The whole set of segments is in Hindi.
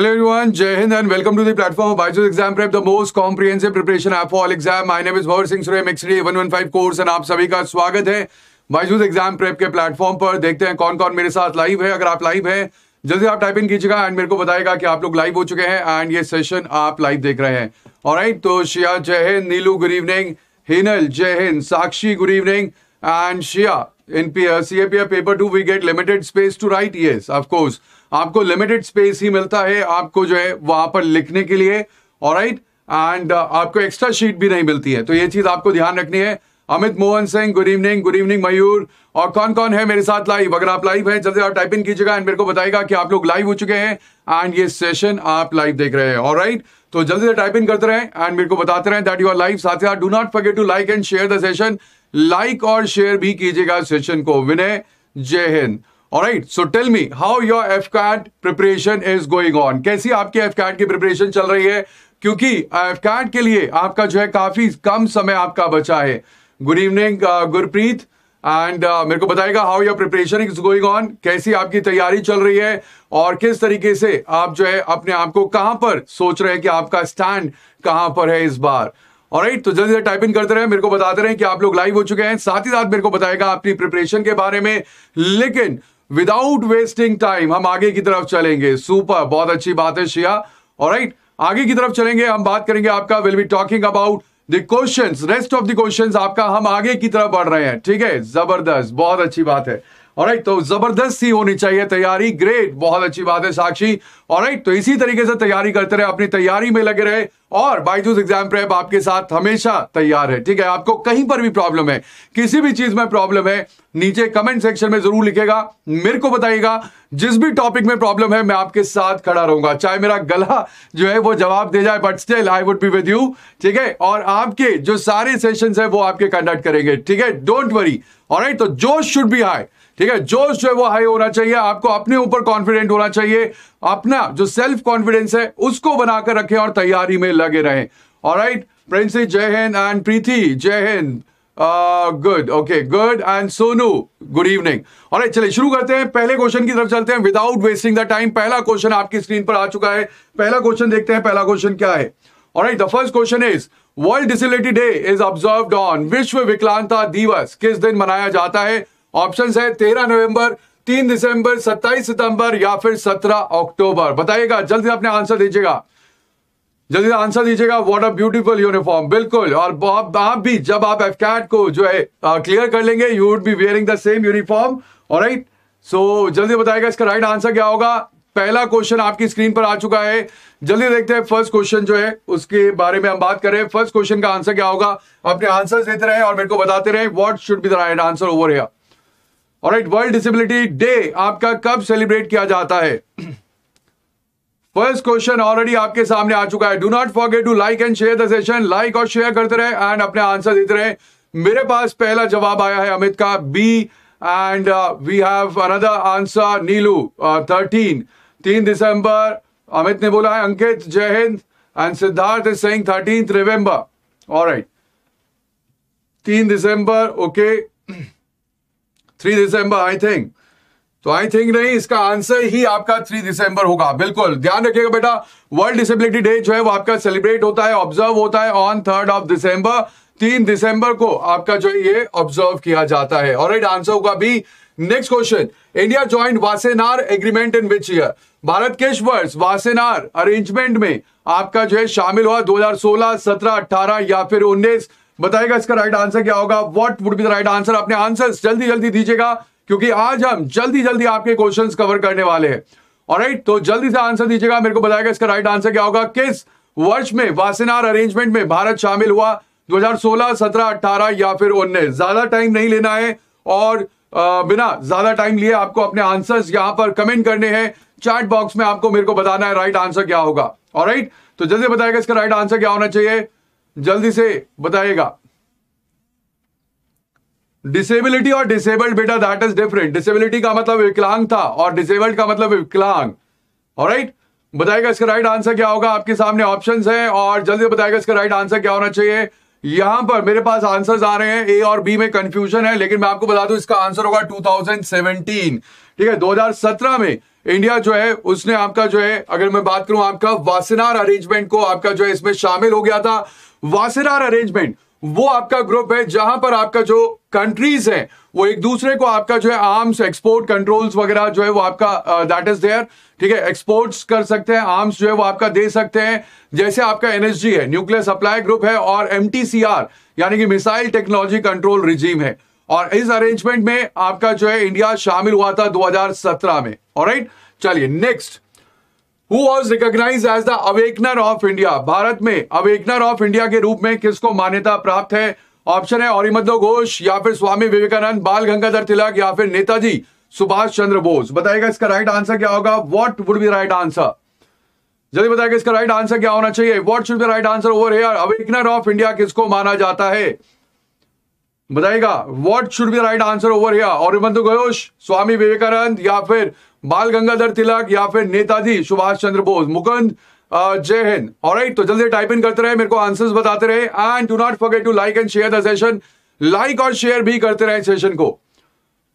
Hello everyone, Jai Hind and welcome to the platform of Byju's Exam Prep, the most comprehensive preparation app for all exam. My name is Bhavar Singh Suray, MXD 115 course and आप सभी का स्वागत है बाइजूज एग्जाम प्रेप के प्लेटफॉर्म पर देखते हैं कौन कौन मेरे साथ लाइव है अगर आप लाइव हैं जल्दी आप टाइप इन कीजिएगा एंड मेरे को बताएगा कि आप लोग लाइव हो चुके हैं एंड ये सेशन आप लाइव देख रहे हैं और right, तो शिया जय हिंद नीलू गुड इवनिंग हिनल जय हिंद Sakshi good evening and Shiya in C A P paper two we get limited space to write yes of course आपको लिमिटेड स्पेस ही मिलता है आपको जो है वहां पर लिखने के लिए और राइट एंड आपको एक्स्ट्रा शीट भी नहीं मिलती है तो ये चीज आपको ध्यान रखनी है Amit Mohan Singh good evening good evening Mayur और कौन कौन है मेरे साथ लाइव अगर आप लाइव हैं जल्दी आप टाइप इन कीजिएगा एंड मेरे को बताएगा कि आप लोग लाइव हो चुके हैं एंड ये सेशन आप लाइव देख रहे हैं और राइट तो जल्दी से टाइप इन करते रहे एंड मेरे को बताते रहे दैट यू आर लाइव साथ ही do not forget to like and share the session like और शेयर भी कीजिएगा सेशन को विनय जय हिंद right so tell me how your AFCAT preparation is going on कैसी आपकी एफ कैट की प्रिपरेशन चल रही है क्योंकि एफ कैट के लिए आपका जो है काफी कम समय आपका बचा है good evening Gurpreet and uh, मेरे को बताएगा how your preparation is going on कैसी आपकी तैयारी चल रही है और किस तरीके से आप जो है अपने आप को कहां पर सोच रहे हैं कि आपका स्टैंड कहां पर है इस बार और राइट तो जल्दी से टाइप इन करते रहे मेरे को बताते रहे कि आप लोग लाइव हो चुके हैं साथ ही साथ मेरे को बताएगा अपनी प्रिपरेशन के बारे में लेकिन विदाउट वेस्टिंग टाइम हम आगे की तरफ चलेंगे सुपर बहुत अच्छी बात है शिया और राइट आगे की तरफ चलेंगे हम बात करेंगे आपका will be talking about the question rest of the question आपका हम आगे की तरफ बढ़ रहे हैं ठीक है जबरदस्त बहुत अच्छी बात है राइट तो जबरदस्त ही होनी चाहिए तैयारी ग्रेट बहुत अच्छी बात है साक्षी और राइट तो इसी तरीके से तैयारी करते रहे अपनी तैयारी में लगे रहे और बाईजूस एग्जाम प्रेप आपके साथ हमेशा तैयार है ठीक है आपको कहीं पर भी प्रॉब्लम है किसी भी चीज में प्रॉब्लम है नीचे कमेंट सेक्शन में जरूर लिखेगा मेरे को बताइएगा जिस भी टॉपिक में प्रॉब्लम है मैं आपके साथ खड़ा रहूंगा चाहे मेरा गला जो है वो जवाब दे जाए but still I would be with you ठीक है और आपके जो सारे सेशन है वो आपके कंडक्ट करेंगे ठीक है डोंट वरी और तो जोश शुड बी हाई ठीक है जोश जो है वो हाई होना चाहिए आपको अपने ऊपर कॉन्फिडेंट होना चाहिए अपना जो सेल्फ कॉन्फिडेंस है उसको बनाकर रखें और तैयारी में लगे रहें और राइट जय हिंद एंड प्रीति जय हिंद good okay good and Sonu good evening और चलिए शुरू करते हैं पहले क्वेश्चन की तरफ चलते हैं विदाउट वेस्टिंग द टाइम पहला क्वेश्चन आपकी स्क्रीन पर आ चुका है पहला क्वेश्चन देखते हैं पहला क्वेश्चन क्या है और the first question is world disability day is observe on विश्व विकलांगता दिवस किस दिन मनाया जाता है ऑप्शन है तेरह नवंबर तीन दिसंबर सत्ताईस सितंबर या फिर सत्रह अक्टूबर बताइएगा जल्दी अपने आंसर दीजिएगा जल्दी आंसर दीजिएगा व्हाट अ ब्यूटीफुल यूनिफॉर्म बिल्कुल और आप, आप भी जब आप एफ को जो है क्लियर कर लेंगे you would be wearing the same uniform और राइट सो जल्दी बताएगा इसका राइट आंसर क्या होगा पहला क्वेश्चन आपकी स्क्रीन पर आ चुका है जल्दी देखते हैं फर्स्ट क्वेश्चन जो है उसके बारे में हम बात करें फर्स्ट क्वेश्चन का आंसर क्या होगा अपने आंसर देते रहे और मेरे को बताते रहे what should be the right answer over here और राइट वर्ल्ड डिसेबिलिटी डे आपका कब सेलिब्रेट किया जाता है फर्स्ट क्वेश्चन ऑलरेडी आपके सामने आ चुका है do not forget to like and share the session like और शेयर करते रहे एंड अपने आंसर देते रहे मेरे पास पहला जवाब आया है अमित का B and we have another answer Neelu thirteen uh, तीन दिसंबर अमित ने बोला है अंकित जय हिंद and Siddharth is saying thirteen November alright तीन दिसंबर okay okay. Three December I think तो आई थिंक नहीं इसका आंसर ही आपका थ्री दिसंबर होगा बिल्कुल ध्यान रखिएगा बेटा वर्ल्ड डिसेबिलिटी डे जो है वो आपका सेलिब्रेट होता है ऑब्जर्व होता है ऑन थर्ड ऑफ दिसंबर तीन दिसंबर को आपका जो ये ऑब्जर्व किया जाता है और आंसर होगा भी next question India join Wassenaar agreement in which year Bharat किस वर्ष वासेनार अरेंजमेंट में आपका जो है शामिल हुआ 2016, 17, 18 या फिर 19 बताएगा इसका राइट आंसर क्या होगा what would be the right answer अपने आंसर जल्दी जल्दी दीजिएगा क्योंकि आज हम जल्दी जल्दी आपके क्वेश्चन कवर करने वाले हैं और तो जल्दी से आंसर दीजिएगा मेरे को बताएगा इसका राइट आंसर क्या होगा किस वर्ष में वासेनार अरेंजमेंट में भारत शामिल हुआ 2016, 17, 18 या फिर उन्नीस ज्यादा टाइम नहीं लेना है और आ, बिना ज्यादा टाइम लिए आपको अपने आंसर्स यहां पर कमेंट करने हैं चैट बॉक्स में आपको मेरे को बताना है राइट आंसर क्या होगा और राइट तो जल्दी बताएगा इसका राइट आंसर क्या होना चाहिए जल्दी से बताइएगा डिसेबिलिटी और डिसेबल्ड बेटा दैट इज डिफरेंट डिसेबिलिटी का मतलब विकलांग था और डिसेबल्ड का मतलब विकलांग राइट बताएगा इसका राइट आंसर क्या होगा आपके सामने ऑप्शंस हैं और जल्दी बताएगा इसका राइट आंसर क्या होना चाहिए यहां पर मेरे पास आंसर्स आ रहे हैं ए और बी में कंफ्यूजन है लेकिन मैं आपको बता दू इसका आंसर होगा 2017 ठीक है 2017 में इंडिया जो है उसने आपका जो है अगर मैं बात करूं आपका वासनार अरेंजमेंट को आपका जो है इसमें शामिल हो गया था वासेरार अरेंजमेंट वो आपका ग्रुप है जहां पर आपका जो कंट्रीज है वो एक दूसरे को आपका जो है आर्म्स एक्सपोर्ट कंट्रोल्स वगैरह जो है वो आपका दैट इज देयर ठीक है एक्सपोर्ट्स कर सकते हैं आर्म्स जो है वो आपका दे सकते हैं जैसे आपका एनएसजी है न्यूक्लियर सप्लाई ग्रुप है और एम यानी कि मिसाइल टेक्नोलॉजी कंट्रोल रिजीम है और इस अरेंजमेंट में आपका जो है इंडिया शामिल हुआ था दो में और चलिए next who was recognize as the awakener of India Bharat में अवेकनर ऑफ इंडिया के रूप में किसको मान्यता प्राप्त है ऑप्शन है औरिमदो घोष या फिर स्वामी विवेकानंद बाल गंगाधर तिलक या फिर नेताजी सुभाष चंद्र बोस बताएगा इसका राइट आंसर क्या होगा what would be right answer जल्दी बताएगा इसका राइट आंसर क्या होना चाहिए what should be right answer over here awakener of India किसको माना जाता है बताएगा what should be right answer over here Aurobindo Ghosh Swami Vivekananda या फिर बाल गंगाधर तिलक या फिर नेताजी सुभाष चंद्र बोस मुकुंद जय हिंद राइट तो जल्दी टाइप इन करते रहे मेरे को आंसर्स बताते रहे and do not forget to like and share the session like और शेयर भी करते रहे सेशन को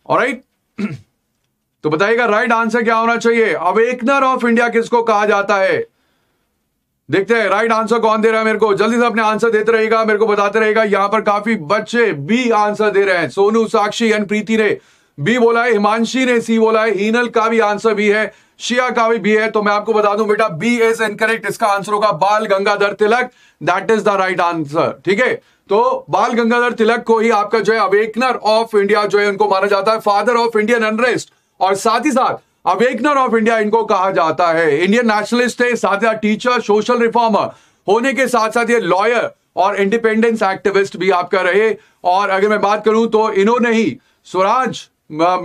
और राइट तो बताइएगा राइट आंसर क्या होना चाहिए अवेकनर ऑफ इंडिया किसको कहा जाता है देखते हैं राइट आंसर कौन दे रहा है मेरे को जल्दी से अपने आंसर देते रहेगा मेरे को बताते रहेगा यहाँ पर काफी बच्चे बी आंसर दे रहे हैं सोनू साक्षी एंड प्रीति ने बी बोला है हिमांशी ने सी बोला है हीनल का भी आंसर भी है शिया का भी बी है तो मैं आपको बता दूं बेटा बी इज इनकरेक्ट इसका आंसर होगा Bal Gangadhar Tilak that is the right answer ठीक है तो बाल गंगाधर तिलक को ही आपका जो है अवेकनर ऑफ इंडिया जो है उनको माना जाता है फादर ऑफ इंडियन अनरेस्ट और साथ ही साथ अवेकनर ऑफ इंडिया इनको कहा जाता है इंडियन नेशनलिस्ट है साथ साथ टीचर सोशल रिफॉर्मर होने के साथ साथ ये लॉयर और इंडिपेंडेंस एक्टिविस्ट भी आपका रहे और अगर मैं बात करूं तो इन्होंने ही स्वराज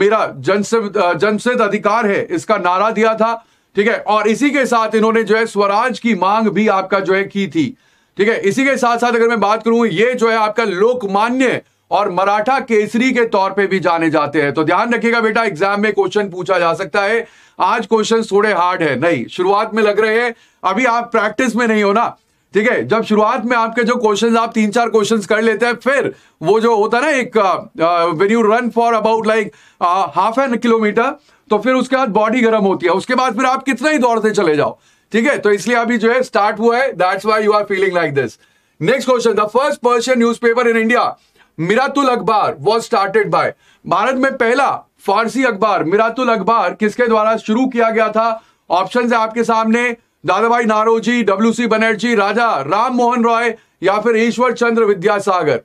मेरा जनसिद्ध जनसिद्ध अधिकार है इसका नारा दिया था ठीक है और इसी के साथ इन्होंने जो है स्वराज की मांग भी आपका जो है की थी ठीक है इसी के साथ साथ अगर मैं बात करूं ये जो है आपका लोकमान्य और मराठा केसरी के तौर पे भी जाने जाते हैं तो ध्यान रखिएगा बेटा एग्जाम में क्वेश्चन पूछा जा सकता है आज क्वेश्चन थोड़े हार्ड है नहीं शुरुआत में लग रहे हैं अभी आप प्रैक्टिस में नहीं हो ना ठीक है जब शुरुआत में आपके जो क्वेश्चंस आप तीन चार क्वेश्चंस कर लेते हैं फिर वो जो होता है ना एक when you run for about like half an kilometer तो फिर उसके बाद बॉडी गर्म होती है उसके बाद फिर आप कितना ही दौड़ते चले जाओ ठीक है तो इसलिए अभी जो है स्टार्ट हुआ है that's why you are feeling like this next question the first person newspaper in India Miratul Akhbar was started by Bharat में पहला फारसी अखबार मिरातुल अखबार किसके द्वारा शुरू किया गया था ऑप्शन है आपके सामने Dadabhai Naoroji W C Banerjee Raja Ram Mohan Roy या फिर ईश्वर चंद्र विद्यासागर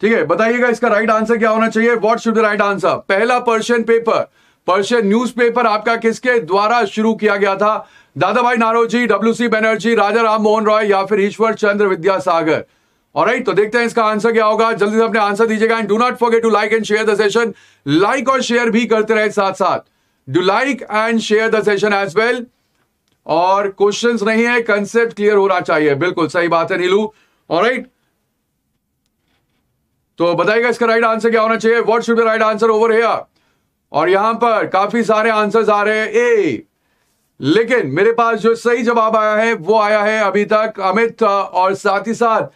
ठीक है बताइएगा इसका राइट आंसर क्या होना चाहिए what should the right answer पहला पर्शियन पेपर पर्शियन न्यूज़पेपर आपका किसके द्वारा शुरू किया गया था Dadabhai Naoroji W C Banerjee Raja Ram Mohan Roy या फिर ईश्वर चंद्र विद्यासागर और राइट तो देखते हैं इसका आंसर क्या होगा जल्दी से अपने आंसर दीजिएगा and do not forget to like and share the session like और शेयर भी करते रहे साथ साथ do like and share the session as well और क्वेश्चन नहीं है कंसेप्ट क्लियर होना चाहिए बिल्कुल सही बात है नीलू और राइट तो बताइएगा इसका राइट आंसर क्या होना चाहिए what should right answer over here और यहां पर काफी सारे आंसर आ रहे हैं ए लेकिन मेरे पास जो सही जवाब आया है वो आया है अभी तक अमित और साथ ही साथ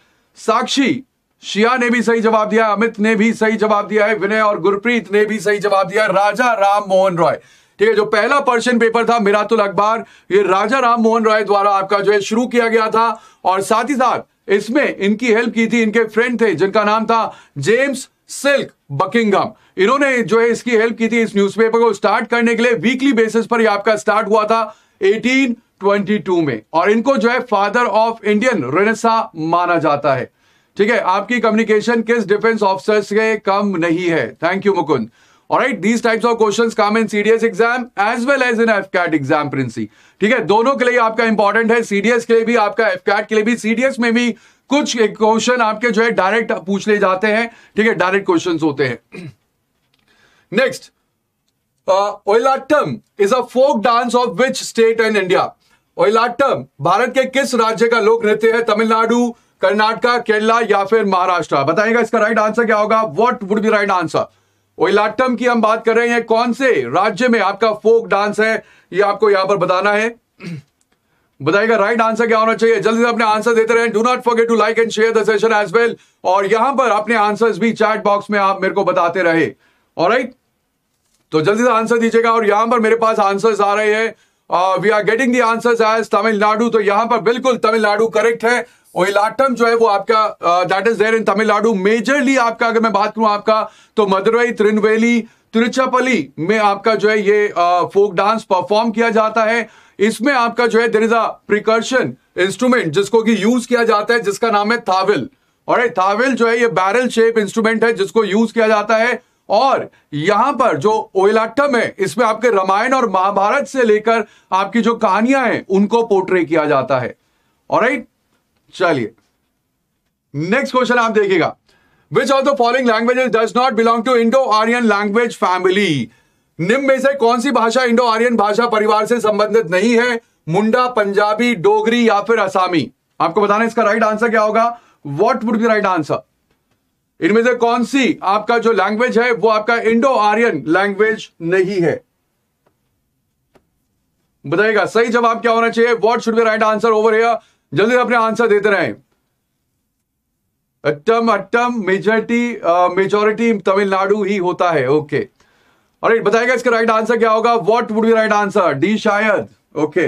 साक्षी शिया ने भी सही जवाब दिया अमित ने भी सही जवाब दिया है विनय और गुरप्रीत ने भी सही जवाब दिया राजा राम मोहन रॉय ठीक है जो पहला पर्शियन पेपर था मिरातुल अखबार ये राजा राम मोहन रॉय द्वारा आपका जो है शुरू किया गया था और साथ ही साथ इसमें इनकी हेल्प की थी इनके फ्रेंड थे जिनका नाम था जेम्स सिल्क बकिंगम इन्होंने जो है इसकी हेल्प की थी इस न्यूज़पेपर को स्टार्ट करने के लिए वीकली बेसिस पर ये आपका स्टार्ट हुआ था 18 22 में और इनको जो है फादर ऑफ इंडियन रेनेसा माना जाता है ठीक है आपकी कम्युनिकेशन किस डिफेंस ऑफिसर से कम नहीं है thank you Mukund right these types of question come in CDS exam as well as in AFCAT exam Princy ठीक है दोनों के लिए आपका इंपॉर्टेंट है सीडीएस के लिए भी आपका एफ कैट के लिए भी सीडीएस में भी कुछ क्वेश्चन आपके जो है डायरेक्ट पूछ ले जाते हैं ठीक है डायरेक्ट क्वेश्चन होते हैं next Oyilattam is a folk dance of which state in India Oyilattam Bharat के किस राज्य का लोग नृत्य है तमिलनाडु कर्नाटका केरला या फिर महाराष्ट्र बताएगा इसका राइट आंसर क्या होगा what would be right answer Oyilattam की हम बात कर रहे हैं कौन से राज्य में आपका फोक डांस है ये आपको यहां पर बताना है बताएगा राइट आंसर क्या होना चाहिए जल्दी से अपने आंसर देते रहे do not forget to like and share the session as well और यहां पर अपने आंसर भी चैट बॉक्स में आप मेरे को बताते रहे और तो जल्दी से आंसर दीजिएगा और यहां पर मेरे पास आंसर्स आ रहे हैं we are getting the answer as Tamil Nadu तो यहां पर बिल्कुल तमिलनाडु करेक्ट है ओइलाटम जो है वो आपका that is there in Tamil Nadu majorly आपका अगर मैं बात करूं आपका तो मदुरई त्रिनवेली तिरुचापली में आपका जो है ये फोक डांस परफॉर्म किया जाता है इसमें आपका जो है देर इज अ प्रिकर्शन इंस्ट्रूमेंट जिसको कि यूज किया जाता है जिसका नाम है थाविल और थाविल जो है ये बैरल शेप इंस्ट्रूमेंट है जिसको यूज किया जाता है और यहां पर जो ओयलाटम है इसमें आपके रामायण और महाभारत से लेकर आपकी जो कहानियां हैं उनको पोर्ट्रे किया जाता है और चलिए नेक्स्ट क्वेश्चन आप देखिएगा which of the following languages does not belong to Indo Aryan language family निम्न में से कौन सी भाषा इंडो आर्यन भाषा परिवार से संबंधित नहीं है मुंडा पंजाबी डोगरी या फिर असामी आपको बताना इसका राइट आंसर क्या होगा what would be right answer इनमें से कौन सी आपका जो लैंग्वेज है वो आपका इंडो आर्यन लैंग्वेज नहीं है बताइएगा सही जवाब क्या होना चाहिए what should be right answer over here जल्दी अपने आंसर देते रहे अट्टम अट्टम मेजोरिटी मेजोरिटी तमिलनाडु ही होता है ओके और बताएगा इसका राइट आंसर क्या होगा what would be right answer D शायद ओके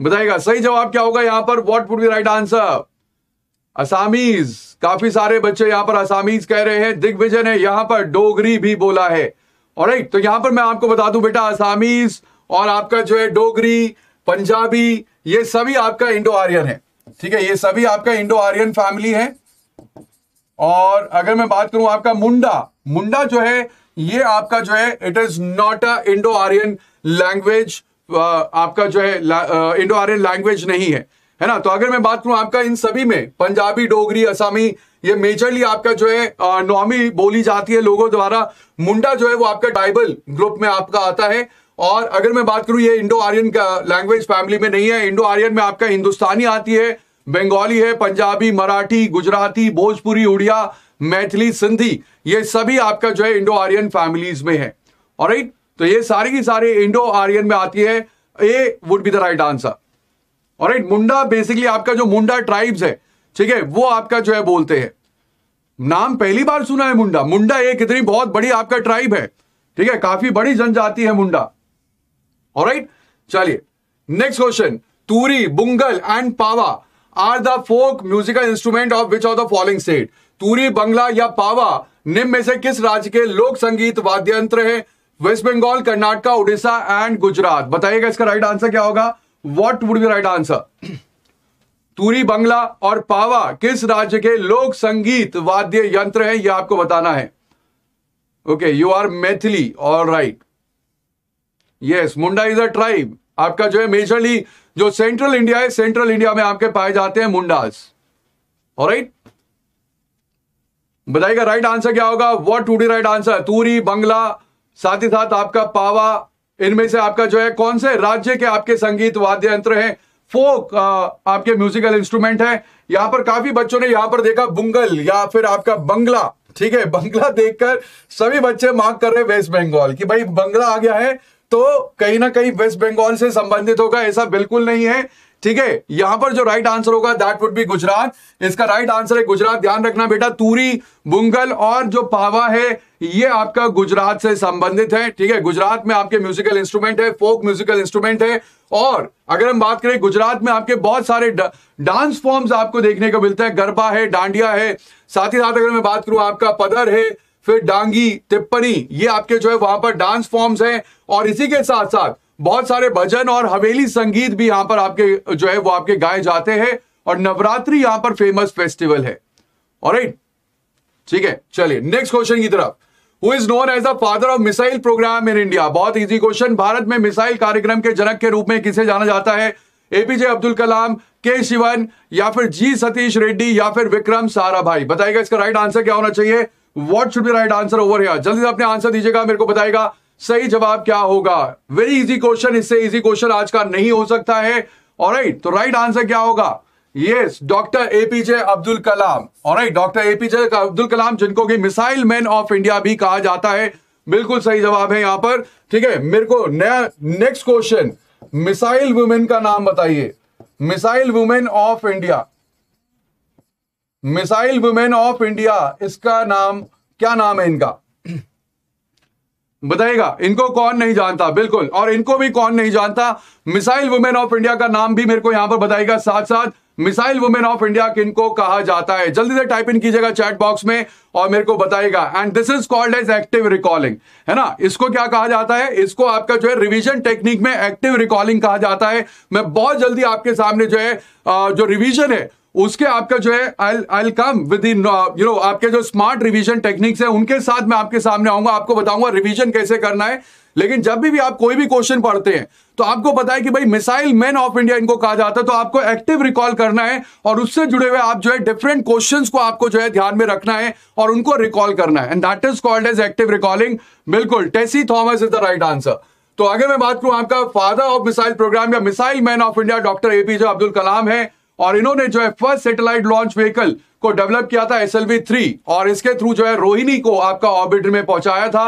बताएगा सही जवाब क्या होगा यहां पर what would be right answer Assamese काफी सारे बच्चे यहां पर असामीज कह रहे हैं दिग्विजय ने यहां पर डोगरी भी बोला है और राइट तो यहां पर मैं आपको बता दूं बेटा असामीज और आपका जो है डोगरी पंजाबी ये सभी आपका इंडो आर्यन है ठीक है ये सभी आपका इंडो आर्यन फैमिली है और अगर मैं बात करूं आपका मुंडा मुंडा जो है ये आपका जो है it is not a Indo Aryan language आपका जो है इंडो आर्यन लैंग्वेज नहीं है है ना तो अगर मैं बात करूं आपका इन सभी में पंजाबी डोगरी असामी ये मेजरली आपका जो है नॉमी बोली जाती है लोगों द्वारा मुंडा जो है वो आपका ट्राइबल ग्रुप में आपका आता है और अगर मैं बात करूं ये इंडो आर्यन का लैंग्वेज फैमिली में नहीं है इंडो आर्यन में आपका हिंदुस्तानी आती है बंगाली है पंजाबी मराठी गुजराती भोजपुरी उड़िया मैथिली सिंधी ये सभी आपका जो है इंडो आर्यन फैमिलीज में है और तो ये सारी की सारी इंडो आर्यन में आती है A would be the right answer और राइट मुंडा बेसिकली आपका जो मुंडा ट्राइब्स है ठीक है वो आपका जो है बोलते हैं नाम पहली बार सुना है मुंडा मुंडा एक इतनी बहुत बड़ी आपका ट्राइब है ठीक है काफी बड़ी जनजाति है मुंडा और चलिए next question Turi Bungal and Pava are the folk musical instrument of which of the following state Turi Bungal या पावा निम्न में से किस राज्य के लोक संगीत वाद्य यंत्र है वेस्ट बंगाल कर्नाटका उड़ीसा एंड गुजरात बताइएगा इसका राइट आंसर क्या होगा what would be right answer Turi Bungal और पावा किस राज्य के लोक संगीत वाद्य यंत्र है यह आपको बताना है okay you are Maithili all right yes Munda is a tribe आपका जो है मेजरली जो सेंट्रल इंडिया है सेंट्रल इंडिया में आपके पाए जाते हैं मुंडास और राइट बताइएगा राइट आंसर क्या होगा what to be right answer Turi Bungal साथ ही साथ आपका पावा इनमें से आपका जो है कौन से राज्य के आपके संगीत वाद्य यंत्र हैं फोक आपके म्यूजिकल इंस्ट्रूमेंट है यहां पर काफी बच्चों ने यहाँ पर देखा बुंगल या फिर आपका बंगला ठीक है बंगला देखकर सभी बच्चे मांग कर रहे वेस्ट बंगाल कि भाई बंगला आ गया है तो कहीं ना कहीं वेस्ट बंगाल से संबंधित होगा ऐसा बिल्कुल नहीं है ठीक है यहां पर जो राइट आंसर होगा दैट वुड बी गुजरात इसका राइट आंसर है गुजरात ध्यान रखना बेटा तूरी बुंगल और जो पावा है ये आपका गुजरात से संबंधित है ठीक है गुजरात में आपके म्यूजिकल इंस्ट्रूमेंट है फोक म्यूजिकल इंस्ट्रूमेंट है और अगर हम बात करें गुजरात में आपके बहुत सारे डांस फॉर्म्स आपको देखने को मिलते हैं गरबा है डांडिया है साथ ही साथ अगर मैं बात करूं आपका पदर है फिर डांगी टिप्पणी ये आपके जो है वहां पर डांस फॉर्म्स हैं और इसी के साथ साथ बहुत सारे भजन और हवेली संगीत भी यहाँ पर आपके जो है वो आपके गाए जाते हैं और नवरात्रि यहां पर फेमस फेस्टिवल है और ठीक है चलिए नेक्स्ट क्वेश्चन की तरफ who is known as the father of missile program in India बहुत इजी क्वेश्चन भारत में मिसाइल कार्यक्रम के जनक के रूप में किसे जाना जाता है एपीजे अब्दुल कलाम के शिवन या फिर जी सतीश रेड्डी या फिर विक्रम सारा भाई बताएगा इसका राइट आंसर क्या होना चाहिए what should be right answer over here जल्दी से अपने आंसर दीजिएगा मेरे को बताएगा सही जवाब क्या होगा वेरी इजी क्वेश्चन इससे इजी क्वेश्चन आज का नहीं हो सकता है और राइट तो राइट आंसर क्या होगा yes doctor APJ Abdul Kalam और right doctor APJ Abdul Kalam जिनको कि मिसाइल मैन ऑफ इंडिया भी कहा जाता है बिल्कुल सही जवाब है यहां पर ठीक है मेरे को नया नेक्स्ट क्वेश्चन मिसाइल वुमेन का नाम बताइए missile women of India missile women of India इसका नाम क्या नाम है इनका बताइएगा इनको कौन नहीं जानता बिल्कुल और इनको भी कौन नहीं जानता मिसाइल वुमेन ऑफ इंडिया का नाम भी मेरे को यहां पर बताएगा साथ साथ मिसाइल वुमेन ऑफ इंडिया किनको कहा जाता है जल्दी से टाइप इन कीजिएगा चैट बॉक्स में और मेरे को बताएगा and this is called as active recalling है ना इसको क्या कहा जाता है इसको आपका जो है रिविजन टेक्निक में एक्टिव रिकॉलिंग कहा जाता है मैं बहुत जल्दी आपके सामने जो है जो रिविजन है उसके आपका जो है I I come with in you know आपके जो स्मार्ट रिवीजन टेक्निक्स है उनके साथ मैं आपके सामने आऊंगा आपको बताऊंगा रिवीजन कैसे करना है लेकिन जब भी, भी आप कोई भी क्वेश्चन पढ़ते हैं तो आपको पता है कि भाई मिसाइल मैन ऑफ इंडिया इनको कहा जाता है तो आपको एक्टिव रिकॉल करना है और उससे जुड़े हुए आप जो है डिफरेंट क्वेश्चंस को आपको जो है ध्यान में रखना है और उनको रिकॉल करना है and that is called as active recalling बिल्कुल Tessy Thomas is the right answer तो आगे मैं बात करूं आपका फादर ऑफ मिसाइल प्रोग्राम या missile man of India doctor APJ Abdul Kalam है और इन्होंने जो है फर्स्ट सैटेलाइट लॉन्च व्हीकल को डेवलप किया था एस थ्री और इसके थ्रू जो है रोहिणी को आपका ऑर्बिट में पहुंचाया था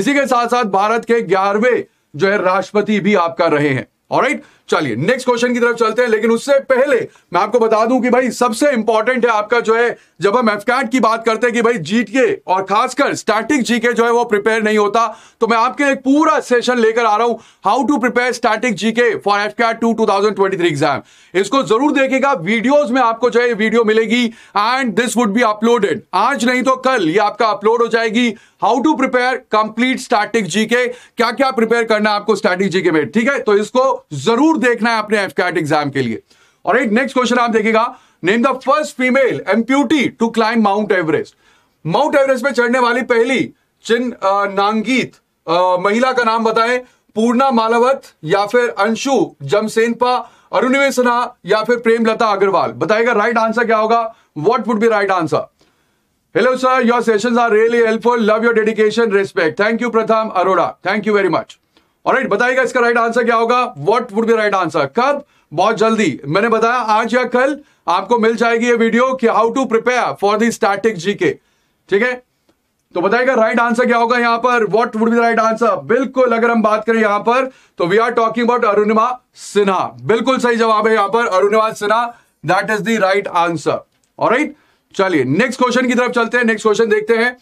इसी के साथ साथ भारत के ग्यारहवें जो है राष्ट्रपति भी आपका रहे हैं और राइट चलिए नेक्स्ट क्वेश्चन की तरफ चलते हैं लेकिन उससे पहले मैं आपको बता दूं कि भाई सबसे इंपॉर्टेंट है आपका जो है जब हम एफकैट की बात करते हैं कि भाई जीके और खासकर स्टैटिक जीके जो है वो प्रिपेयर नहीं होता तो मैं आपके एक पूरा सेशन लेकर आ रहा हूं how to prepare static GK for AFCAT two exam इसको जरूर देखेगा वीडियोज में आपको जो है वीडियो मिलेगी and this would be uploaded आज नहीं तो कल ये आपका अपलोड हो जाएगी how to prepare complete static GK क्या क्या प्रिपेयर करना है आपको स्टैटिक जीके में ठीक है तो इसको जरूर देखना है अपने एफकैट एग्जाम के लिए और एक नेक्स्ट क्वेश्चन आप देखेगा name the first female amputee to climb Mount Everest Mount Everest पे चढ़ने वाली पहली चिन नांगीत महिला का नाम बताए पूर्णा मालावत या फिर अंशु जमसेनपा अरुणिमे सिन्हा या फिर प्रेमलता अग्रवाल बताएगा राइट आंसर क्या होगा what would be right answer hello sir your sessions are really helpful love your dedication respect thank you Pratham Arora thank you very much right बताएगा इसका राइट आंसर क्या होगा what would be right answer कब बहुत जल्दी मैंने बताया आज या कल आपको मिल जाएगी ये वीडियो कि how to prepare for the static GK ठीक है तो बताएगा राइट आंसर क्या होगा यहां पर what would be right answer बिल्कुल अगर हम बात करें यहां पर तो we are talking about Arunima Sinha बिल्कुल सही जवाब है यहां पर Arunima Sinha that is the right answer और चलिए नेक्स्ट क्वेश्चन की तरफ चलते हैं नेक्स्ट क्वेश्चन देखते हैं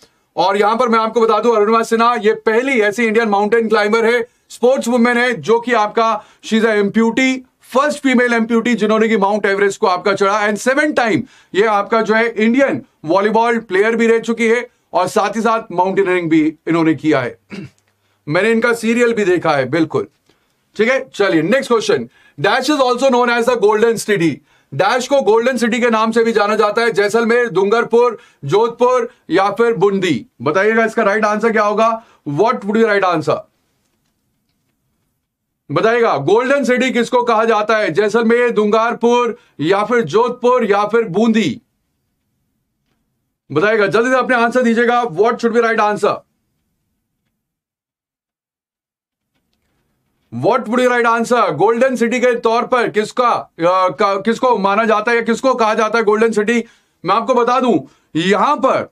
और यहां पर मैं आपको बता दूं अरुणिमा सिन्हा ये पहली ऐसी इंडियन माउंटेन क्लाइंबर है स्पोर्ट्स वुमेन है जो कि आपका she's amputee first female amputee जिन्होंने की माउंट एवरेस्ट को आपका चढ़ा एंड सेवन टाइम ये आपका जो है इंडियन वॉलीबॉल प्लेयर भी रह चुकी है और साथ ही साथ माउंटेनियरिंग भी इन्होंने किया है मैंने इनका सीरियल भी देखा है बिल्कुल ठीक है चलिए next question dash is also known as the golden city dash को गोल्डन सिटी के नाम से भी जाना जाता है जैसलमेर डूंगरपुर जोधपुर या फिर बुंदी बताइएगा इसका राइट आंसर क्या होगा what would you right answer बताइएगा गोल्डन सिटी किसको कहा जाता है जैसलमेर दुंगारपुर या फिर जोधपुर या फिर बूंदी बताइएगा जल्दी से अपने आंसर दीजिएगा what should be right answer what would right answer golden city के तौर पर किसका किसको माना जाता है या किसको कहा जाता है गोल्डन सिटी मैं आपको बता दूं यहां पर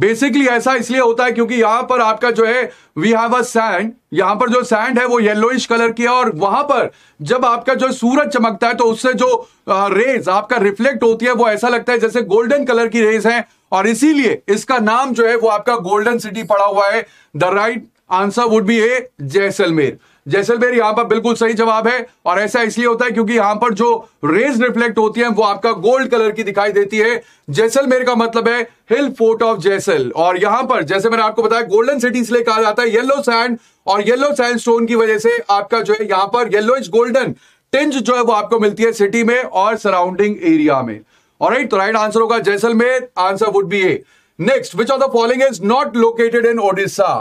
बेसिकली ऐसा इसलिए होता है क्योंकि यहां पर आपका जो है वी हैव अ सैंड यहां पर जो सैंड है वो येलोइश कलर की है और वहां पर जब आपका जो सूरज चमकता है तो उससे जो रेज आपका रिफ्लेक्ट होती है वो ऐसा लगता है जैसे गोल्डन कलर की रेज है और इसीलिए इसका नाम जो है वो आपका गोल्डन सिटी पड़ा हुआ है the right answer would be A Jaisalmer Jaisalmer यहां पर बिल्कुल सही जवाब है और ऐसा इसलिए होता है क्योंकि यहां पर जो रेज रिफ्लेक्ट होती है वो आपका गोल्ड कलर की दिखाई देती है जैसलमेर का मतलब है हिल फोर्ट ऑफ जैसल और यहां पर जैसे मैंने आपको बताया गोल्डन सिटी इसलिए कहा जाता है येलो सैंड और येलो सैंड स्टोन की वजह से आपका जो है यहां पर येलो इज गोल्डन टिंज जो है वो आपको मिलती है सिटी में और सराउंडिंग एरिया में और राइट तो राइट आंसर होगा Jaisalmer answer would be A next which of the following is not located in Odisha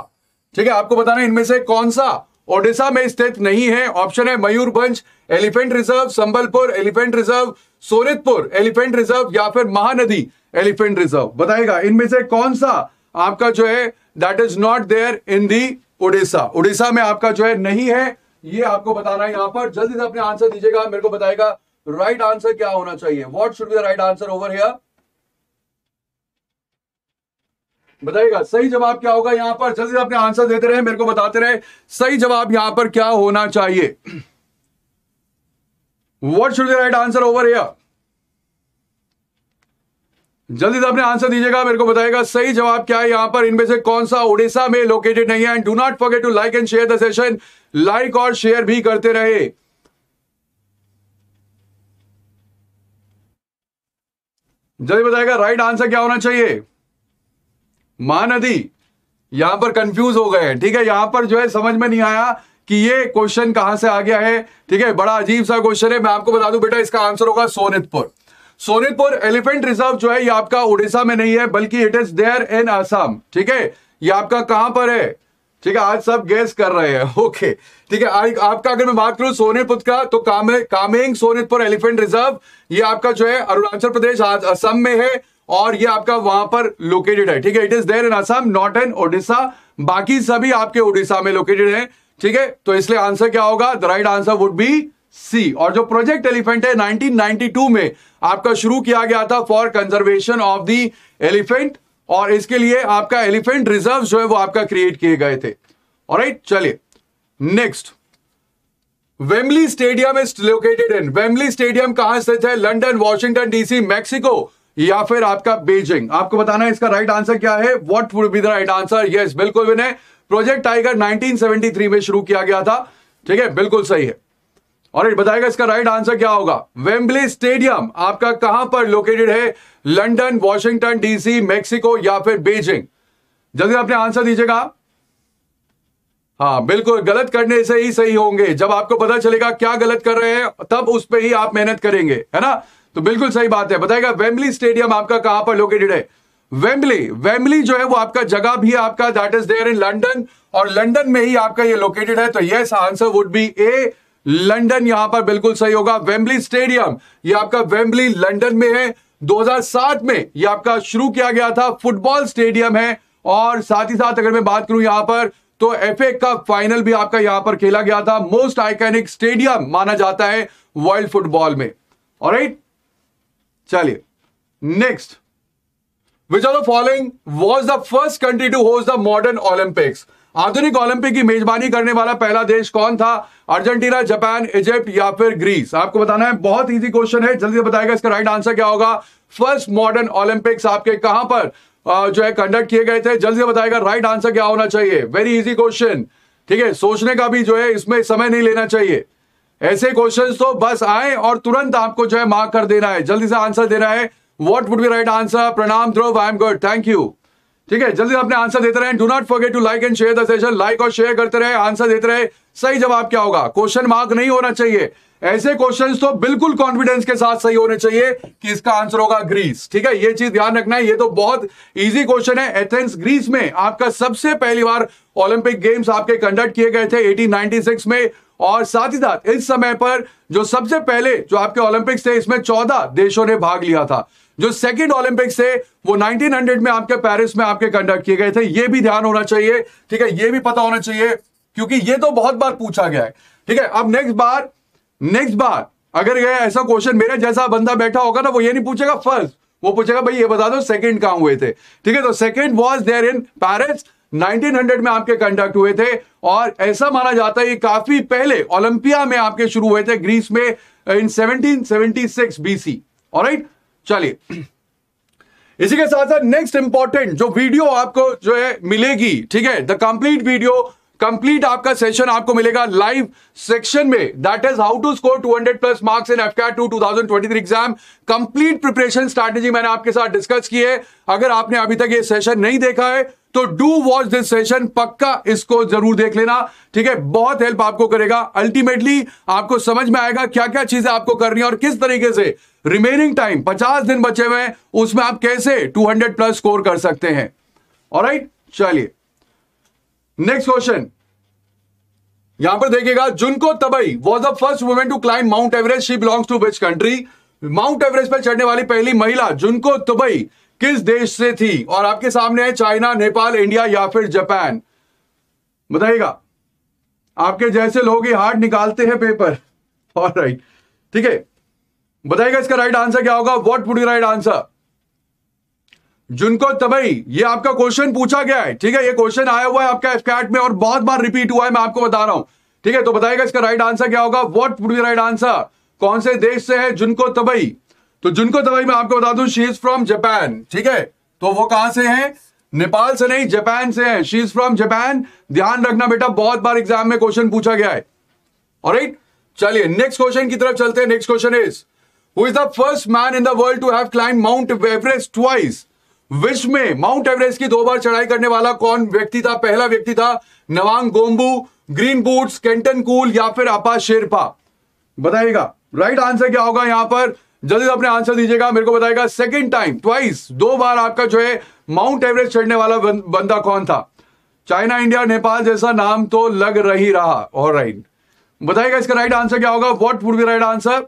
ठीक है आपको बताना इनमें से कौन सा ओडिशा में स्थित नहीं है ऑप्शन है Mayurbhanj elephant reserve Sambalpur elephant reserve Sonitpur elephant reserve या फिर महानदी एलिफेंट रिजर्व बताएगा इनमें से कौन सा आपका जो है that is not there in the Orissa Orissa में आपका जो है नहीं है ये आपको बताना है यहां पर जल्दी से अपने आंसर दीजिएगा मेरे को बताएगा राइट right आंसर क्या होना चाहिए what should be the right answer over here बताइएगा सही जवाब क्या होगा यहां पर जल्दी अपने आंसर देते रहे मेरे को बताते रहे सही जवाब यहां पर क्या होना चाहिए what should the right answer over here जल्दी से अपने आंसर दीजिएगा मेरे को बताएगा सही जवाब क्या है यहां पर इनमें से कौन सा ओडिशा में लोकेटेड नहीं है and do not forget to like and share the session like और शेयर भी करते रहे जल्दी बताएगा राइट आंसर क्या होना चाहिए महानदी यहां पर कंफ्यूज हो गए ठीक है यहां पर जो है समझ में नहीं आया कि ये क्वेश्चन कहां से आ गया है ठीक है बड़ा अजीब सा क्वेश्चन है मैं आपको बता दूं बेटा इसका आंसर होगा सोनितपुर सोनितपुर एलिफेंट रिजर्व जो है ये आपका उड़ीसा में नहीं है बल्कि it is there in Assam ठीक है ये आपका कहां पर है ठीक है आज सब गैस कर रहे हैं ओके ठीक है आपका अगर मैं बात करूं सोनितपुर का तो कामे कामेंग सोनितपुर एलिफेंट रिजर्व ये आपका जो है अरुणाचल प्रदेश आज असम में है और ये आपका वहां पर लोकेटेड है ठीक है it is there in Assam not in Odisha बाकी सभी आपके ओडिशा में लोकेटेड है ठीक है तो इसलिए आंसर क्या होगा the right answer would be C और जो प्रोजेक्ट एलिफेंट है 1992 में आपका शुरू किया गया था for conservation of the elephant और इसके लिए आपका एलिफेंट रिजर्व जो है वो आपका क्रिएट किए गए थे और चलिए next Wembley stadium is located in Wembley stadium कहां स्थित है लंडन वॉशिंगटन डीसी मैक्सिको या फिर आपका बीजिंग आपको बताना है इसका राइट आंसर क्या है what would be the right answer yes बिल्कुल विनय प्रोजेक्ट टाइगर 1973 में शुरू किया गया था ठीक है बिल्कुल सही है और बताएगा इसका राइट आंसर क्या होगा वेम्बली स्टेडियम आपका कहां पर लोकेटेड है लंडन वॉशिंगटन डीसी मेक्सिको या फिर बीजिंग जल्दी आपने आंसर दीजिएगा हाँ बिल्कुल गलत करने से ही सही होंगे जब आपको पता चलेगा क्या गलत कर रहे हैं तब उस पर ही आप मेहनत करेंगे है ना तो बिल्कुल सही बात है बताएगा वेम्बली स्टेडियम आपका कहां पर लोकेटेड है वेम्बली वेम्बली जो है वो आपका जगह भी आपका that is there in London और लंडन में ही आपका ये लोकेटेड है तो yes answer would be A London यहां पर बिल्कुल सही होगा वेम्बली स्टेडियम ये आपका वेम्बली लंडन में है 2007 में ये आपका शुरू किया गया था फुटबॉल स्टेडियम है और साथ ही साथ अगर मैं बात करूं यहां पर तो एफ ए कप फाइनल भी आपका यहां पर खेला गया था मोस्ट आइकैनिक स्टेडियम माना जाता है वर्ल्ड फुटबॉल में और राइट चलिए next which are the following was the first country to host the modern Olympics आधुनिक ओलंपिक की मेजबानी करने वाला पहला देश कौन था अर्जेंटीना जापान इजिप्ट या फिर ग्रीस आपको बताना है बहुत इजी क्वेश्चन है जल्दी से बताएगा इसका राइट आंसर क्या होगा फर्स्ट मॉडर्न ओलंपिक्स आपके कहां पर जो है कंडक्ट किए गए थे जल्दी से बताएगा राइट आंसर क्या होना चाहिए वेरी इजी क्वेश्चन ठीक है सोचने का भी जो है इसमें समय नहीं लेना चाहिए ऐसे क्वेश्चन तो बस आए और तुरंत आपको जो है मार्क कर देना है जल्दी से आंसर देना है what would be right answer प्रणाम Dhruv I am good thank you ठीक है जल्दी अपने आंसर देते रहे do not forget to like and share the session like और शेयर करते रहे आंसर देते रहे सही जवाब क्या होगा क्वेश्चन मार्क नहीं होना चाहिए ऐसे क्वेश्चंस तो बिल्कुल कॉन्फिडेंस के साथ सही होने चाहिए कि इसका आंसर होगा ग्रीस ठीक है ये चीज ध्यान रखना है ये तो बहुत इजी क्वेश्चन है एथेंस ग्रीस में आपका सबसे पहली बार ओलंपिक गेम्स आपके कंडक्ट किए गए थे 1896 में और साथ ही साथ इस समय पर जो सबसे पहले जो आपके ओलंपिक्स थे इसमें चौदह देशों ने भाग लिया था जो सेकंड ओलंपिक्स थे वो 1900 में आपके पेरिस में आपके कंडक्ट किए गए थे ये भी ध्यान होना चाहिए ठीक है ये भी पता होना चाहिए क्योंकि ये तो बहुत बार पूछा गया है ठीक है अब नेक्स्ट बार नेक्स्ट बार अगर गया ऐसा क्वेश्चन मेरे जैसा बंदा बैठा होगा ना वो ये नहीं पूछेगा फर्स्ट वो पूछेगा भाई ये बता दो सेकंड कहां हुए थे ठीक है तो second was there in Paris 1900 में आपके कंडक्ट हुए थे और ऐसा माना जाता है कि काफी पहले ओलंपिया में आपके शुरू हुए थे ग्रीस में इन 1776 बीसी ऑलराइट चलिए इसी के साथ साथ नेक्स्ट इंपॉर्टेंट जो वीडियो आपको जो है मिलेगी ठीक है द कंप्लीट वीडियो कंप्लीट आपका सेशन आपको मिलेगा लाइव सेक्शन में that is how to score 200 plus marks in F two two exam complete preparation strategy मैंने आपके साथ डिस्कस की है अगर आपने अभी तक ये सेशन नहीं देखा है तो डू वॉच दिस सेशन पक्का इसको जरूर देख लेना ठीक है बहुत हेल्प आपको करेगा अल्टीमेटली आपको समझ में आएगा क्या क्या चीजें आपको करनी है और किस तरीके से रिमेनिंग टाइम पचास दिन बचे हुए हैं उसमें आप कैसे 200 प्लस स्कोर कर सकते हैं और राइट चलिए नेक्स्ट क्वेश्चन यहां पर देखिएगा Junko Tabei was the first women to climb Mount Everest she belongs to which country Mount Everest पर चढ़ने वाली पहली महिला जुनको तबई किस देश से थी और आपके सामने है चाइना नेपाल इंडिया या फिर जापान बताइएगा आपके जैसे लोग ही हार्ड निकालते हैं पेपर और राइट ठीक है बताइएगा इसका राइट आंसर क्या होगा व्हाट वुड राइट आंसर जुनको तबई ये आपका क्वेश्चन पूछा गया है ठीक है ये क्वेश्चन आया हुआ है आपका एफकैट में और बहुत बार रिपीट हुआ है मैं आपको बता रहा हूं ठीक है तो बताइएगा इसका राइट आंसर क्या होगा व्हाट वुड राइट आंसर कौन से देश से है जुनको तबई तो जिनको दवाई मैं आपको बता दूं शी इज फ्रॉम जापान ठीक है तो वो कहां से हैं नेपाल से नहीं जापान से है शी इज फ्रॉम जापान ध्यान रखना बेटा बहुत बार एग्जाम में क्वेश्चन पूछा गया है और चलिए नेक्स्ट क्वेश्चन की तरफ चलते हैं next question is who is the first man in the world to have climb Mount Everest twice विश्व में माउंट एवरेस्ट की दो बार चढ़ाई करने वाला कौन व्यक्ति था पहला व्यक्ति था Nawang Gombu green boots Kenton Cool या फिर अपा शेरपा बताइएगा राइट आंसर क्या होगा यहां पर जल्दी से अपने आंसर दीजिएगा मेरे को बताएगा सेकेंड टाइम ट्वाइस दो बार आपका जो है माउंट एवरेस्ट चढ़ने वाला बंदा कौन था चाइना इंडिया नेपाल जैसा नाम तो लग रही रहा और राइट बताइएगा इसका राइट आंसर क्या होगा what would be right answer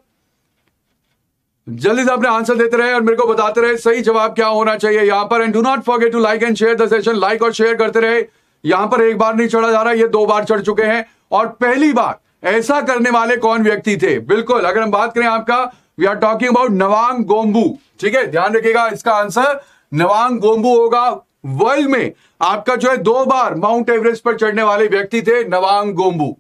जल्दी से अपने आंसर देते रहे और मेरे को बताते रहे सही जवाब क्या होना चाहिए यहां पर and do not forget to like and share the session like और शेयर करते रहे यहां पर एक बार नहीं चढ़ा जा रहा ये दो बार चढ़ चुके हैं और पहली बार ऐसा करने वाले कौन व्यक्ति थे बिल्कुल अगर हम बात करें आपका we are talking about Nawang Gombu ठीक है ध्यान रखिएगा इसका आंसर नवांग गोम्बू होगा वर्ल्ड में आपका जो है दो बार माउंट एवरेस्ट पर चढ़ने वाले व्यक्ति थे नवांग गोम्बू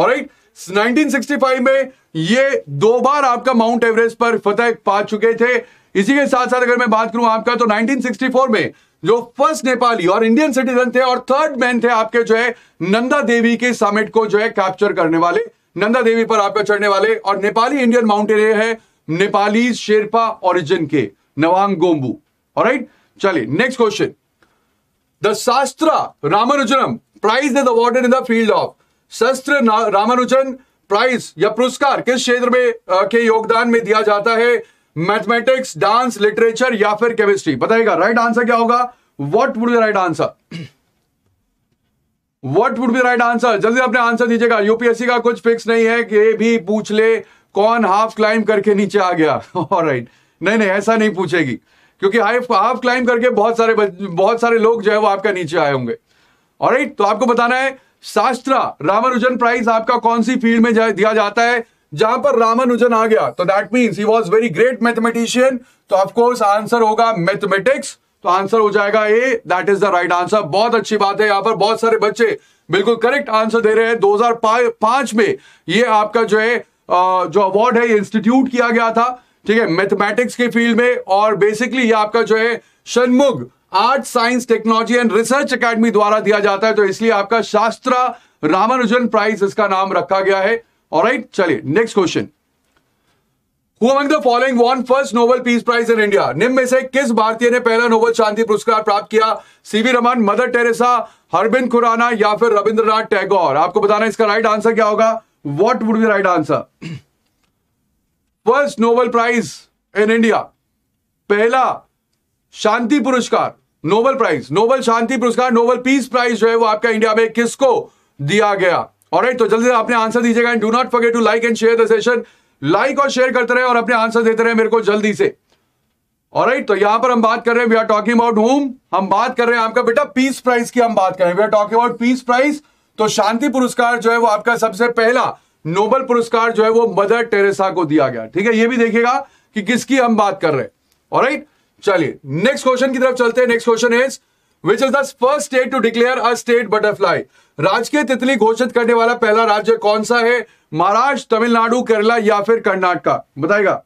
और राइट नाइनटीन में ये दो बार आपका माउंट एवरेस्ट पर फतेह पा चुके थे इसी के साथ साथ अगर मैं बात करूं आपका तो 1964 में जो फर्स्ट नेपाली और इंडियन सिटीजन थे और थर्ड मैन थे आपके जो है नंदा देवी के समिट को जो है कैप्चर करने वाले नंदा देवी पर आपका चढ़ने वाले और नेपाली इंडियन माउंटेनियर है नेपाली शेरपा ओरिजिन के नवांग गोम्बू राइट चलिए next question the SASTRA Ramanujan prize is awarded in the field of SASTRA Ramanujan prize या पुरस्कार किस क्षेत्र में के योगदान में दिया जाता है मैथमेटिक्स डांस लिटरेचर या फिर केमिस्ट्री बताएगा राइट आंसर क्या होगा what would right answer what would be right answer जल्दी अपने आंसर दीजिएगा यूपीएससी का कुछ फिक्स नहीं है कि भी पूछ ले कौन हाफ क्लाइम करके नीचे आ गया और राइट नहीं नहीं ऐसा नहीं पूछेगी क्योंकि हाफ हाफ क्लाइम करके बहुत सारे बहुत सारे लोग जो है वो आपका नीचे आए होंगे और राइट तो आपको बताना है शास्त्रा रामानुजन प्राइज आपका कौन सी फील्ड में जा, दिया जाता है जहां पर रामानुजन आ गया तो that means he was very great mathematician तो ऑफकोर्स आंसर होगा मैथमेटिक्स तो आंसर हो जाएगा A that is the right answer बहुत अच्छी बात है यहाँ पर बहुत सारे बच्चे बिल्कुल करेक्ट आंसर दे रहे हैं दो में ये आपका जो है जो अवार्ड है इंस्टीट्यूट किया गया था ठीक है मैथमेटिक्स के फील्ड में और बेसिकली ये आपका जो है Shanmugha art science technology and research academy द्वारा दिया जाता है तो इसलिए आपका शास्त्रा रामानुजन प्राइज इसका नाम रखा गया है और चलिए next question who following won first Nobel peace prize in India निम्न में से किस भारतीय ने पहला नोबेल शांति पुरस्कार प्राप्त किया CV Raman Mother Teresa Hargobind Khorana या फिर रविंद्रनाथ टैगोर आपको बताना इसका राइट आंसर क्या होगा what would be right answer first Nobel prize in India पहला शांति पुरस्कार नोबेल प्राइज नोबेल शांति पुरस्कार नोबेल पीस प्राइज जो है वो आपका इंडिया में किसको दिया गया और तो जल्दी से आपने आंसर दीजिएगा and do not forget to like and share the session like और शेयर करते रहे और अपने आंसर देते रहे मेरे को जल्दी से और राइट तो यहां पर हम बात कर रहे हैं we are talking about home हम बात कर रहे हैं आपका बेटा पीस प्राइज की हम बात कर रहे हैं we are talking about peace prize तो शांति पुरस्कार जो है वो आपका सबसे पहला नोबल पुरस्कार जो है वो मदर टेरेसा को दिया गया ठीक है ये भी देखिएगा कि किसकी हम बात कर रहे हैं और चलिए नेक्स्ट क्वेश्चन की तरफ चलते हैं next question is which is the first state to declare a state butterfly राजकीय तितली घोषित करने वाला पहला राज्य कौन सा है महाराष्ट्र तमिलनाडु केरला या फिर कर्नाटका बताएगा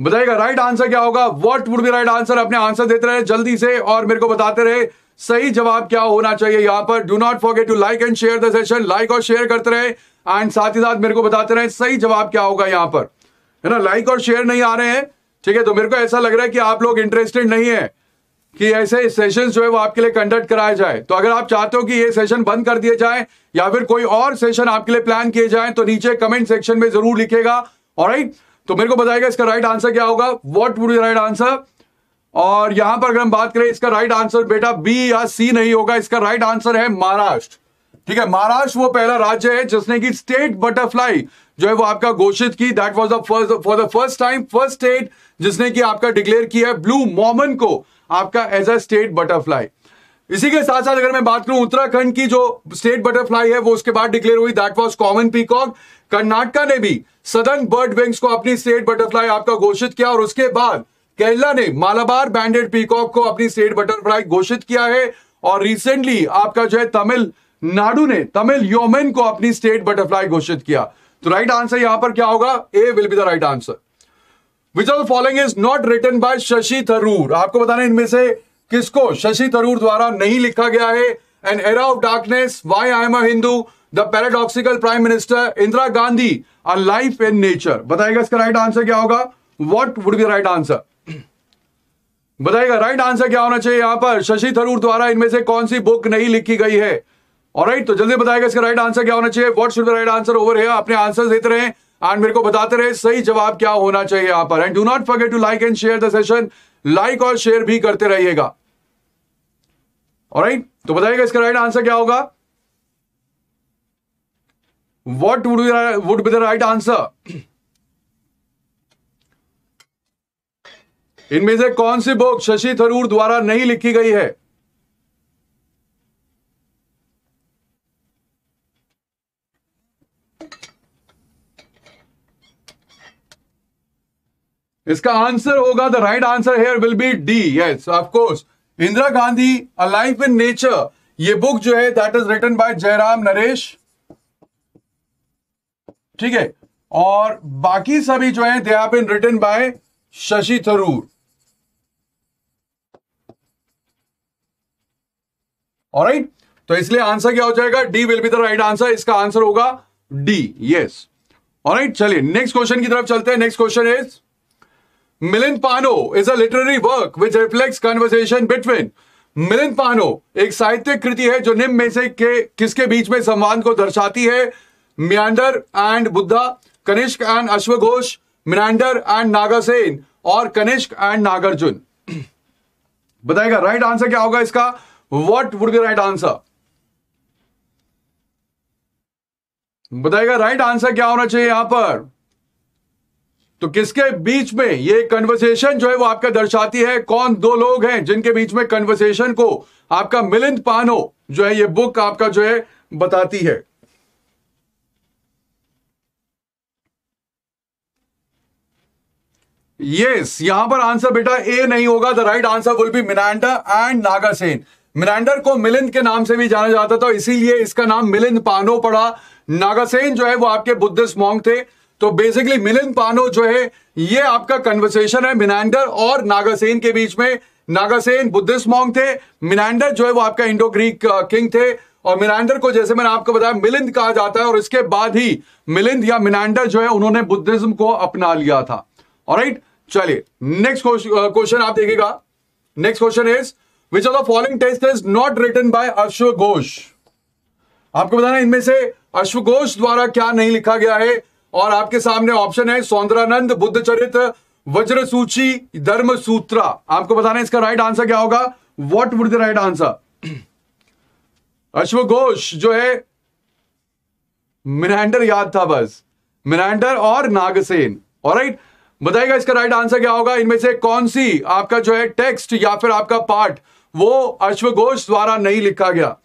बताएगा राइट आंसर क्या होगा what would be right answer अपने आंसर देते रहे जल्दी से और मेरे को बताते रहे सही जवाब क्या होना चाहिए यहां पर do not forget to like and share the session like और शेयर करते रहे एंड साथ ही साथ मेरे को बताते रहे सही जवाब क्या होगा यहां पर है ना लाइक और शेयर नहीं आ रहे हैं ठीक है तो मेरे को ऐसा लग रहा है कि आप लोग इंटरेस्टेड नहीं है कि ऐसे सेशन जो है वो आपके लिए कंडक्ट कराया जाए तो अगर आप चाहते हो कि ये सेशन बंद कर दिए जाए या फिर कोई और सेशन आपके लिए प्लान किए जाए तो नीचे कमेंट सेक्शन में जरूर लिखेगा और राइट तो मेरे को बताएगा इसका राइट आंसर क्या होगा वॉट वुड राइट आंसर और यहां पर अगर हम बात करें इसका राइट आंसर बेटा बी या सी नहीं होगा इसका राइट आंसर है महाराष्ट्र ठीक है महाराष्ट्र वो पहला राज्य है जिसने की स्टेट बटरफ्लाई जो है वो आपका घोषित की that was the first for the first time first state जिसने की आपका डिक्लेयर किया है ब्लू मॉमन को आपका एज अ स्टेट बटरफ्लाई इसी के साथ साथ अगर मैं बात करूं उत्तराखंड की जो स्टेट बटरफ्लाई है वो उसके बाद डिक्लेयर हुई that was common peacock Karnataka ने भी सदन बर्ड विंग्स को अपनी स्टेट बटरफ्लाई आपका घोषित किया और उसके बाद केरला ने मालाबार बैंडेड पीकॉक को अपनी स्टेट बटरफ्लाई घोषित किया है और रिसेंटली आपका जो है तमिल नाडु ने तमिल योमेन को अपनी स्टेट बटरफ्लाई घोषित किया तो राइट आंसर यहां पर क्या होगा A will be the right answer which of following is not written by Shashi Tharoor आपको बताना इनमें से किसको शशि थरूर द्वारा नहीं लिखा गया है an era of darkness why I am a Hindu the paradoxical prime minister Indira Gandhi a life in nature बताएगा इसका राइट आंसर क्या होगा what would be right answer बताएगा राइट आंसर क्या होना चाहिए यहां पर शशि थरूर द्वारा इनमें से कौन सी बुक नहीं लिखी गई है और राइट right, तो जल्दी बताएगा इसका राइट आंसर क्या होना चाहिए what should right answer over है अपने आंसर देते रहे एंड मेरे को बताते रहे सही जवाब क्या होना चाहिए यहां पर and do not forget to like and share the session like और शेयर भी करते रहिएगा राइट तो बताइएगा इसका राइट आंसर क्या होगा what would would be the right answer इनमें से कौन सी बुक शशि थरूर द्वारा नहीं लिखी गई है इसका आंसर होगा the right answer here will be D yes of course Indira Gandhi a life in nature ये बुक जो है that is written by Jairam Naresh ठीक है और बाकी सभी जो है they have written by Shashi Tharoor और राइट तो इसलिए आंसर क्या हो जाएगा D will be the right answer इसका आंसर होगा डी यस और राइट चलिए नेक्स्ट क्वेश्चन की तरफ चलते हैं next question is Milinda Panha is a literary work which reflects conversation between Milinda Panha एक साहित्यिक कृति है जो निम्न में से के किसके बीच में संवाद को दर्शाती है Menander and Buddha Kanishka and अश्वघोष मिनांडर एंड नागासेन और कनिष्क एंड नागार्जुन बताएगा राइट right आंसर क्या होगा इसका what would be right answer बताएगा राइट right आंसर क्या होना चाहिए यहां पर तो किसके बीच में ये कन्वर्सेशन जो है वो आपका दर्शाती है कौन दो लोग हैं जिनके बीच में कन्वर्सेशन को आपका मिलिंद पानो जो है ये बुक आपका जो है बताती है यस yes, यहां पर आंसर बेटा ए नहीं होगा the right answer will be Menander and Nagasena Menander को मिलिंद के नाम से भी जाना जाता था इसीलिए इसका नाम मिलिंद पानो पड़ा नागासेन जो है वो आपके बुद्धिस्ट मॉन्ग थे तो बेसिकली मिलिंद पानो जो है ये आपका कन्वर्सेशन है मिनांडर और नागासेन के बीच में नागासेन बुद्धिस्ट मॉन्ग थे मिनांडर जो है वो आपका इंडो ग्रीक किंग थे और मिनांडर को जैसे मैंने आपको बताया मिलिंद कहा जाता है और इसके बाद ही मिलिंद या मिनांडर जो है उन्होंने बुद्धिज्म को अपना लिया था और राइट चलिए नेक्स्ट क्वेश्चन आप देखिएगा next question is which of the following text is not written by Ashva आपको बताना इनमें से अश्व द्वारा क्या नहीं लिखा गया है और आपके सामने ऑप्शन है सौंदरानंद बुद्ध चरित्र वज्र सूची धर्म सूत्रा आपको बताना इसका राइट आंसर क्या होगा what would the right answer अश्व घोष जो है मिनाडर याद था बस मिनाडर और नागसेन और राइट बताइएगा इसका राइट आंसर क्या होगा इनमें से कौन सी आपका जो है टेक्स्ट या फिर आपका पार्ट वो अश्वघोष द्वारा नहीं लिखा गया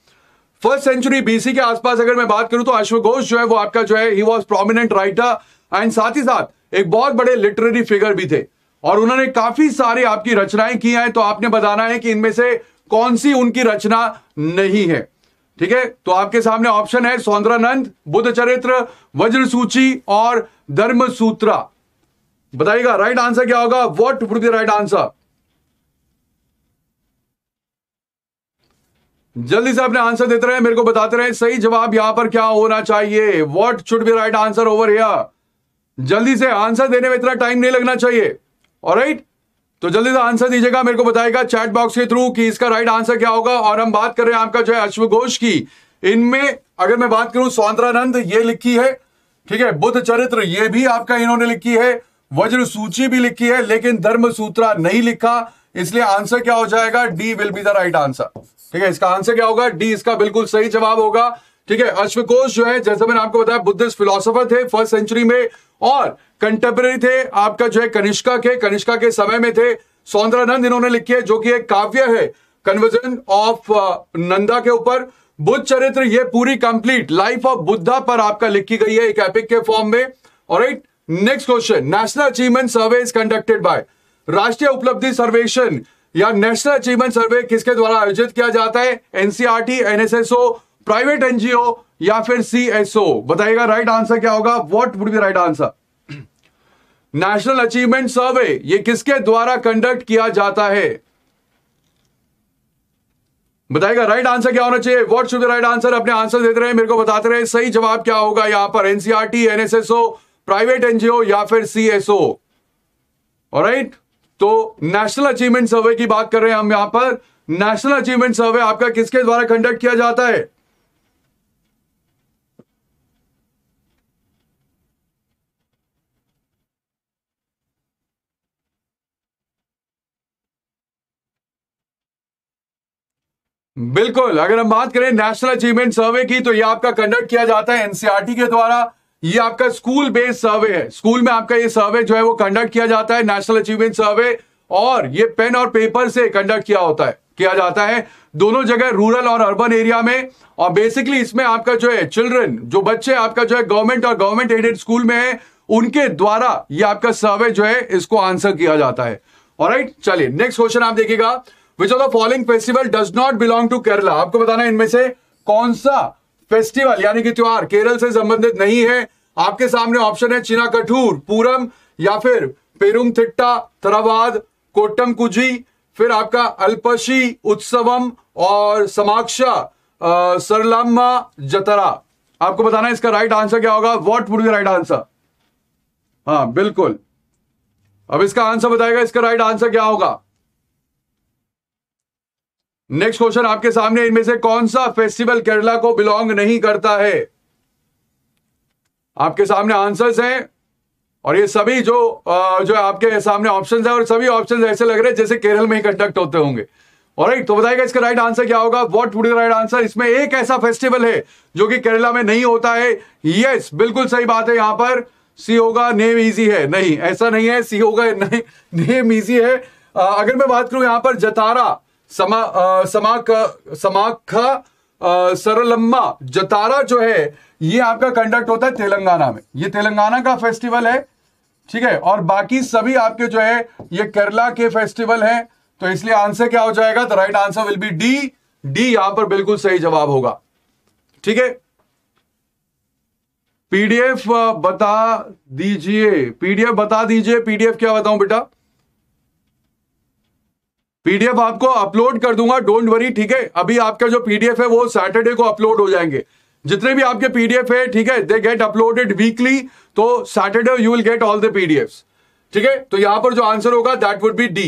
फर्स्ट सेंचुरी बीसी के आसपास अगर मैं बात करूं तो अश्वघोष जो है वो आपका जो है he was prominent writer and साथ ही साथ एक बहुत बड़े लिटरेरी फिगर भी थे और उन्होंने काफी सारी आपकी रचनाएं की हैं तो आपने बताना है कि इनमें से कौन सी उनकी रचना नहीं है ठीक है तो आपके सामने ऑप्शन है सौंदरानंद बुद्ध चरित्र वज्र सूची और धर्म सूत्रा बताइएगा राइट आंसर क्या होगा what would the right answer जल्दी से अपने आंसर देते रहे मेरे को बताते रहे सही जवाब यहां पर क्या होना चाहिए what should be right answer over here जल्दी से आंसर देने में इतना टाइम नहीं लगना चाहिए और राइट तो जल्दी से आंसर दीजिएगा मेरे को बताएगा चैट बॉक्स के थ्रू कि इसका राइट आंसर क्या होगा और हम बात कर रहे हैं आपका जो है अश्व घोष की इनमें अगर मैं बात करूं सौंदरानंद ये लिखी है ठीक है बुद्ध चरित्र ये भी आपका इन्होंने लिखी है वज्र सूची भी लिखी है लेकिन धर्म सूत्रा नहीं लिखा इसलिए आंसर क्या हो जाएगा D will be the right answer ठीक है इसका आंसर क्या होगा डी इसका बिल्कुल सही जवाब होगा ठीक है अश्वकोश जो है जैसे मैंने आपको बताया बुद्धिस्ट फिलोसोफर थे फर्स्ट सेंचुरी में और कंटेम्प्रेरी थे आपका जो है कनिष्का के कनिष्का के समय में थे सौंदरानंद इन्होंने लिखी है जो कि एक काव्य है कन्वर्जन ऑफ uh, नंदा के ऊपर बुद्ध चरित्र ये पूरी कंप्लीट लाइफ ऑफ बुद्धा पर आपका लिखी गई है एक एपिक के फॉर्म में और right next question national achievement survey is conducted by राष्ट्रीय उपलब्धि सर्वेक्षण या नेशनल अचीवमेंट सर्वे किसके द्वारा आयोजित किया जाता है एनसीआरटी एनएसएसओ प्राइवेट एनजीओ या फिर सीएसओ बताइएगा राइट आंसर क्या होगा what would be right answer national achievement survey ये किसके द्वारा कंडक्ट किया जाता है बताएगा राइट आंसर क्या होना चाहिए व्हाट शुड राइट आंसर अपने आंसर देते रहे मेरे को बताते रहे सही जवाब क्या होगा यहां पर एनसीआरटी एनएसएसओ प्राइवेट एनजीओ या फिर सीएसओ राइट तो नेशनल अचीवमेंट सर्वे की बात कर रहे हैं हम यहां पर नेशनल अचीवमेंट सर्वे आपका किसके द्वारा कंडक्ट किया जाता है बिल्कुल अगर हम बात करें नेशनल अचीवमेंट सर्वे की तो यह आपका कंडक्ट किया जाता है एनसीआरटी e के द्वारा ये आपका स्कूल बेस्ड सर्वे है स्कूल में आपका ये सर्वे जो है वो कंडक्ट किया जाता है नेशनल अचीवमेंट सर्वे और ये पेन और पेपर से कंडक्ट किया होता है किया जाता है दोनों जगह रूरल और अर्बन एरिया में और बेसिकली इसमें आपका जो है चिल्ड्रन जो बच्चे आपका जो है गवर्नमेंट और गवर्नमेंट एडेड स्कूल में है उनके द्वारा ये आपका सर्वे जो है इसको आंसर किया जाता है और राइट चलिए नेक्स्ट क्वेश्चन आप देखिएगा which of the following festival does not belong to Kerala आपको बताना इनमें से कौन सा फेस्टिवल यानी कि त्योहार केरल से संबंधित नहीं है आपके सामने ऑप्शन है चिना कठूर पूरम या फिर पेरुम थिट्टा थरावाद कोटम कुजी फिर आपका अल्पशी उत्सवम और समाक्षा सरलम्मा जतरा आपको बताना है इसका राइट आंसर क्या होगा what would be right answer हाँ बिल्कुल अब इसका आंसर बताएगा इसका राइट आंसर क्या होगा नेक्स्ट क्वेश्चन आपके सामने इनमें से कौन सा फेस्टिवल केरला को बिलोंग नहीं करता है आपके सामने आंसर्स हैं और ये सभी जो जो आपके सामने ऑप्शंस हैं और सभी ऑप्शंस ऐसे लग रहे हैं जैसे केरल में ही कंडक्ट होते होंगे और तो बताएगा इसका राइट आंसर क्या होगा व्हाट वुड राइट आंसर इसमें एक ऐसा फेस्टिवल है जो कि केरला में नहीं होता है यस yes, बिल्कुल सही बात है यहां पर सी होगा नेम इजी है नहीं ऐसा नहीं है सी होगा नहीं नेम इजी है अगर मैं बात करूं यहां पर जतारा समा सरलम्मा जतारा जो है ये आपका कंडक्ट होता है तेलंगाना में ये तेलंगाना का फेस्टिवल है ठीक है और बाकी सभी आपके जो है ये केरला के फेस्टिवल है तो इसलिए आंसर क्या हो जाएगा the right answer will be D D यहां पर बिल्कुल सही जवाब होगा ठीक है पीडीएफ बता दीजिए पीडीएफ बता दीजिए पीडीएफ क्या बताऊं बेटा पीडीएफ आपको अपलोड कर दूंगा डोंट वरी ठीक है अभी आपका जो पीडीएफ है वो सैटरडे को अपलोड हो जाएंगे जितने भी आपके पीडीएफ है ठीक है दे गेट अपलोडेड वीकली तो Saturday you will get all the PDF ठीक है तो यहां पर जो आंसर होगा दैट वुड बी डी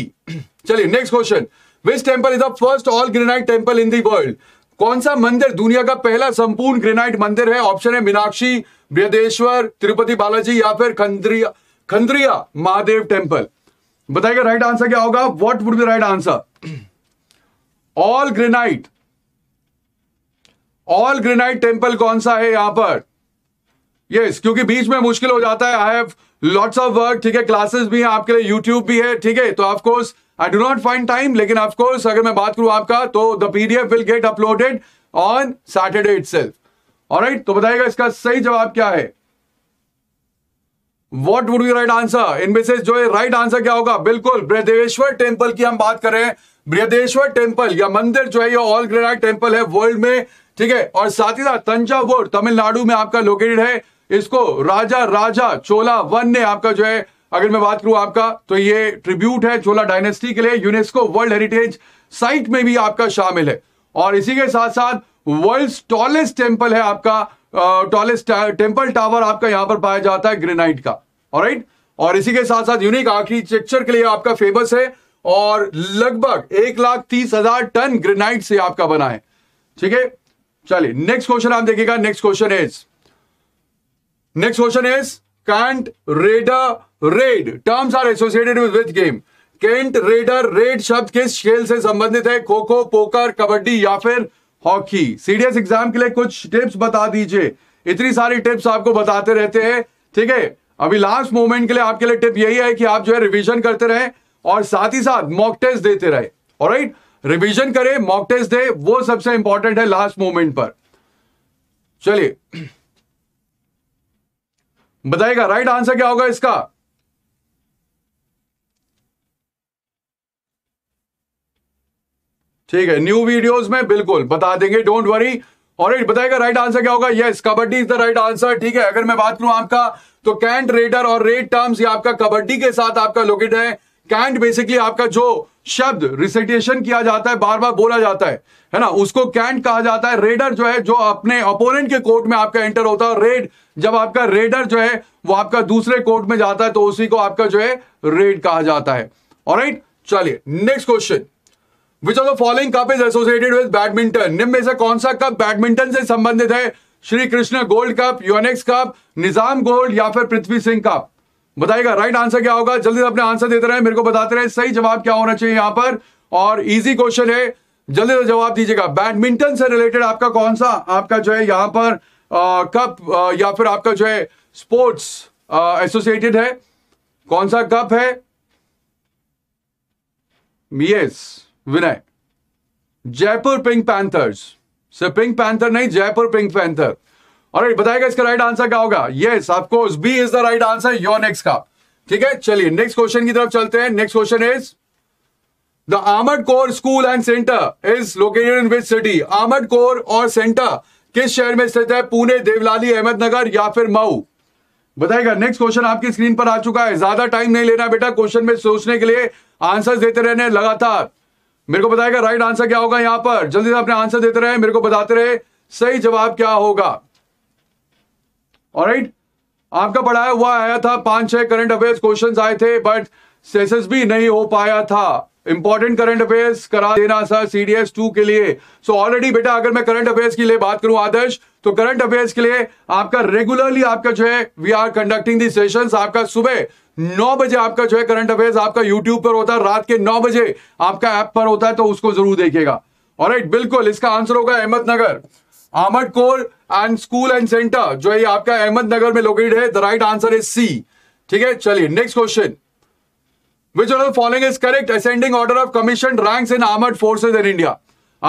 चलिए next question which temple is the first all granite temple in the world कौन सा मंदिर दुनिया का पहला संपूर्ण ग्रेनाइट मंदिर है ऑप्शन है मीनाक्षी बृहदेश्वर तिरुपति बालाजी या फिर खंद्रिया खंद्रिया महादेव टेम्पल बताइएगा राइट आंसर क्या होगा what would be right answer all granite all granite temple कौन सा है यहां पर यस yes, क्योंकि बीच में मुश्किल हो जाता है I have lots of work ठीक है क्लासेस भी हैं आपके लिए यूट्यूब भी है ठीक है तो of course I do not find time लेकिन ऑफकोर्स अगर मैं बात करूं आपका तो the PDF will get uploaded on Saturday itself और तो बताइएगा इसका सही जवाब क्या है what would be right answer इनमें से जो राइट आंसर क्या होगा बिल्कुल बृहदेश्वर टेम्पल की हम बात करें बृहदेश्वर टेम्पल या मंदिर जो है ये ऑल ग्रेनाइट टेम्पल है वर्ल्ड में ठीक है और साथ ही साथ तंजावुर तमिलनाडु में आपका लोकेटेड है इसको राजा राजा चोला वन ने आपका जो है अगर मैं बात करूं आपका तो ये ट्रिब्यूट है चोला डायनेस्टी के लिए यूनेस्को वर्ल्ड हेरिटेज साइट में भी आपका शामिल है और इसी के साथ साथ वर्ल्ड टॉलेस्ट टेम्पल है आपका टॉलेस्ट टेम्पल टावर आपका यहां पर पाया जाता है ग्रेनाइट का और राइट और इसी के साथ साथ यूनिक आर्किटेक्चर के लिए आपका फेमस है और लगभग एक लाख तीस हजार टन ग्रेनाइट से आपका बना है ठीक है चलिए नेक्स्ट क्वेश्चन आप देखिएगा next question is next question is cant raider raid terms are associated with game cant raider raid शब्द किस खेल से संबंधित है खो खो पोकर कबड्डी या फिर हॉकी सीडीएस एग्जाम के लिए कुछ टिप्स बता दीजिए इतनी सारी टिप्स आपको बताते रहते हैं ठीक है अभी लास्ट मोमेंट के लिए आपके लिए टिप यही है कि आप जो है रिविजन करते रहे और साथ ही साथ मॉक टेस्ट देते रहे और राइट रिविजन करें मॉक टेस्ट दे वो सबसे इंपॉर्टेंट है लास्ट मोमेंट पर चलिए बताएगा राइट आंसर क्या होगा इसका ठीक है न्यू वीडियोस में बिल्कुल बता देंगे डोंट वरी और बताएगा राइट आंसर क्या होगा yes kabaddi is the right answer ठीक है अगर मैं बात करूं आपका तो कैंट रेडर और रेड टर्म्स ये आपका कबड्डी के साथ आपका लोकेट है कैंट बेसिकली आपका जो शब्द रिसिटेशन किया जाता है बार बार बोला जाता है है ना उसको कैंट कहा जाता है रेडर जो है जो अपने अपोनेंट के कोर्ट में आपका एंटर होता है रेड जब आपका रेडर जो है वो आपका दूसरे कोर्ट में जाता है तो उसी को आपका जो है रेड कहा जाता है और चलिए next question which of the following cup is associated with badminton निम्न में से कौन सा कप बैडमिंटन से संबंधित है Shri Krishna gold cup Yonex cup Nizam gold या फिर पृथ्वी सिंह कप बताएगा राइट आंसर क्या होगा जल्दी से अपने आंसर देते रहे मेरे को बताते रहे सही जवाब क्या होना चाहिए यहां पर और इजी क्वेश्चन है जल्दी से जवाब दीजिएगा बैडमिंटन से रिलेटेड आपका कौन सा आपका जो है यहां पर कप या फिर आपका जो है स्पोर्ट्स एसोसिएटेड है कौन सा कप है yes Vinay Jaipur pink panthers sir pink panther नहीं जयपुर पिंक पैंथर और बताएगा इसका राइट आंसर क्या होगा yes of course B is the right answer your next का ठीक है चलिए नेक्स्ट क्वेश्चन की तरफ चलते हैं next question is the armoured corps school and centre is located in which city armoured corps और सेंटर किस शहर में स्थित है पुणे देवलाली अहमदनगर या फिर मऊ बताएगा नेक्स्ट क्वेश्चन आपकी स्क्रीन पर आ चुका है ज्यादा टाइम नहीं लेना बेटा क्वेश्चन में सोचने के लिए आंसर देते रहने लगातार मेरे को बताएगा राइट आंसर क्या होगा यहां पर जल्दी से अपने आंसर देते रहे मेरे को बताते रहे सही जवाब क्या होगा राइट आपका पढ़ाया हुआ आया था पांच छह करंट अफेयर्स क्वेश्चंस आए थे बट सेसेस भी नहीं हो पाया था इंपॉर्टेंट करंट अफेयर्स करा देना सर सीडीएस टू के लिए सो ऑलरेडी बेटा अगर मैं करंट अफेयर्स के लिए बात करूं आदर्श तो करंट अफेयर्स के लिए आपका रेगुलरली आपका जो है we are conducting the sessions आपका सुबह नौ बजे आपका जो है करंट अफेयर्स आपका यूट्यूब पर होता है रात के नौ बजे आपका ऐप पर होता है तो उसको जरूर देखिएगा और राइट बिल्कुल इसका आंसर होगा Ahmednagar armoured corps and school and centre जो है आपका अहमदनगर में लोकेटेड है the right answer is C ठीक है चलिए next question which of following is correct ascending order of commission rank in armed forces in India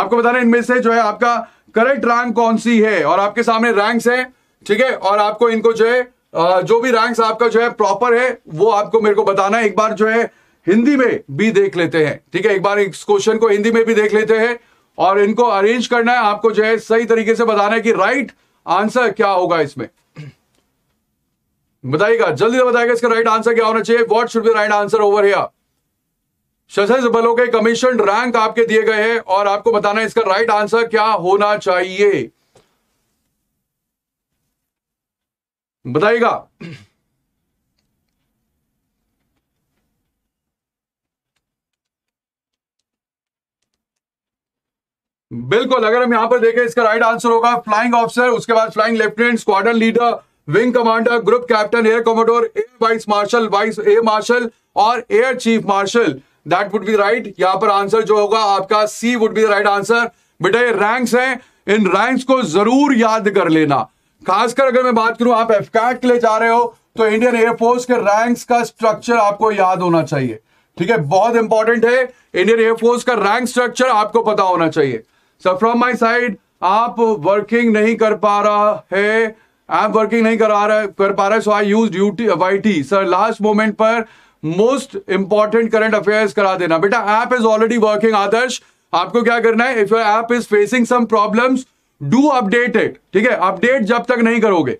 आपको बताना इनमें से जो है आपका करेक्ट रैंक कौन सी है और आपके सामने रैंक है ठीक है और आपको इनको जो है जो भी रैंक्स आपका जो है प्रॉपर है वो आपको मेरे को बताना है एक बार जो है हिंदी में भी देख लेते हैं ठीक है एक बार इस क्वेश्चन को हिंदी में भी देख लेते हैं और इनको अरेंज करना है आपको जो है सही तरीके से बताना है कि राइट आंसर क्या होगा इसमें बताइएगा जल्दी से बताएगा इसका राइट आंसर क्या होना चाहिए what should be right answer over here सशस्त्र बलों के कमीशन रैंक आपके दिए गए हैं और आपको बताना है इसका राइट आंसर क्या होना चाहिए बताइएगा बिल्कुल अगर हम यहां पर देखें इसका राइट आंसर होगा फ्लाइंग ऑफिसर उसके बाद flying lieutenant squadron leader wing commander group captain air commodore air vice marshal vice air marshal और air chief marshal that would be right यहां पर आंसर जो होगा आपका C would be right answer बेटा ये रैंक्स हैं इन रैंक्स को जरूर याद कर लेना खासकर अगर मैं बात करूं आप एफकैट के लिए जा रहे हो तो इंडियन एयरफोर्स के रैंक्स का स्ट्रक्चर आपको याद होना चाहिए ठीक है बहुत इंपॉर्टेंट है इंडियन एयरफोर्स का रैंक स्ट्रक्चर आपको पता होना चाहिए सर फ्रॉम माई साइड आप वर्किंग नहीं कर पा रहा है आप वर्किंग नहीं करा रहा कर पा रहा है so I use duty Y T sir last moment पर मोस्ट इंपॉर्टेंट करंट अफेयर्स करा देना बेटा app is already working Adarsh आपको क्या करना है if your app is facing some problems do update it ठीक है अपडेट जब तक नहीं करोगे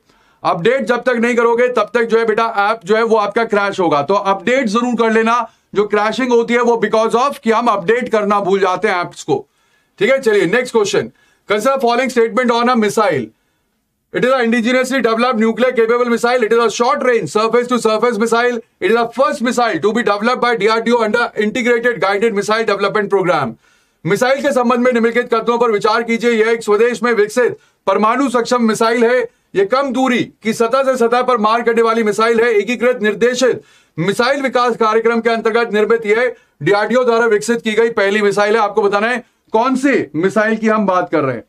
अपडेट जब तक नहीं करोगे तब तक जो है बेटा ऐप जो है वो आपका क्रैश होगा तो अपडेट जरूर कर लेना जो क्रैशिंग होती है वो बिकॉज ऑफ कि हम अपडेट करना भूल जाते हैं एप्स को ठीक है चलिए next question consider following statement on a missile it is indigenously develop nuclear capable missile it is a short range surface to surface missile it is a first missile to be develop by DRDO under integrated guided missile development programme missile के संबंध में निम्नलिखित कथनों पर विचार कीजिए यह एक स्वदेश में विकसित परमाणु सक्षम मिसाइल है यह कम दूरी की सतह से सतह पर मार करने वाली मिसाइल है एकीकृत निर्देशित मिसाइल विकास कार्यक्रम के अंतर्गत निर्मित यह डीआरडीओ द्वारा विकसित की गई पहली मिसाइल है आपको बताना है कौन सी मिसाइल की हम बात कर रहे हैं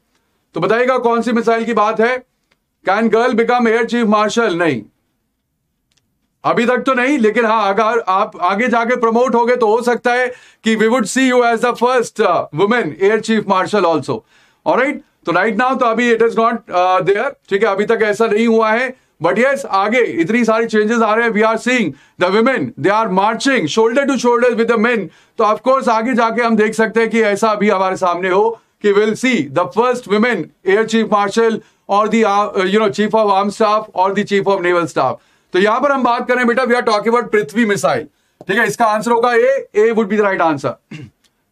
तो बताइएगा कौन सी मिसाइल की बात है can girl become air chief marshal नहीं अभी तक तो नहीं लेकिन हाँ अगर आप आगे जाके प्रमोट हो गए तो हो सकता है कि we would see you as the first women air chief marshal also और राइट तो राइट नाउ तो अभी इट इज नॉट देयर ठीक है अभी तक ऐसा नहीं हुआ है बट यस yes, आगे इतनी सारी चेंजेस आ रहे हैं we are seeing the women they are marching shoulder to shoulder with the men तो ऑफकोर्स आगे जाके हम देख सकते हैं कि ऐसा अभी हमारे सामने हो कि will see the first women air chief marshal और the you know chief of arm staff और the chief of naval staff तो यहां पर हम बात करें बेटा we are talk about Prithvi missile ठीक है इसका आंसर होगा A A would be the right answer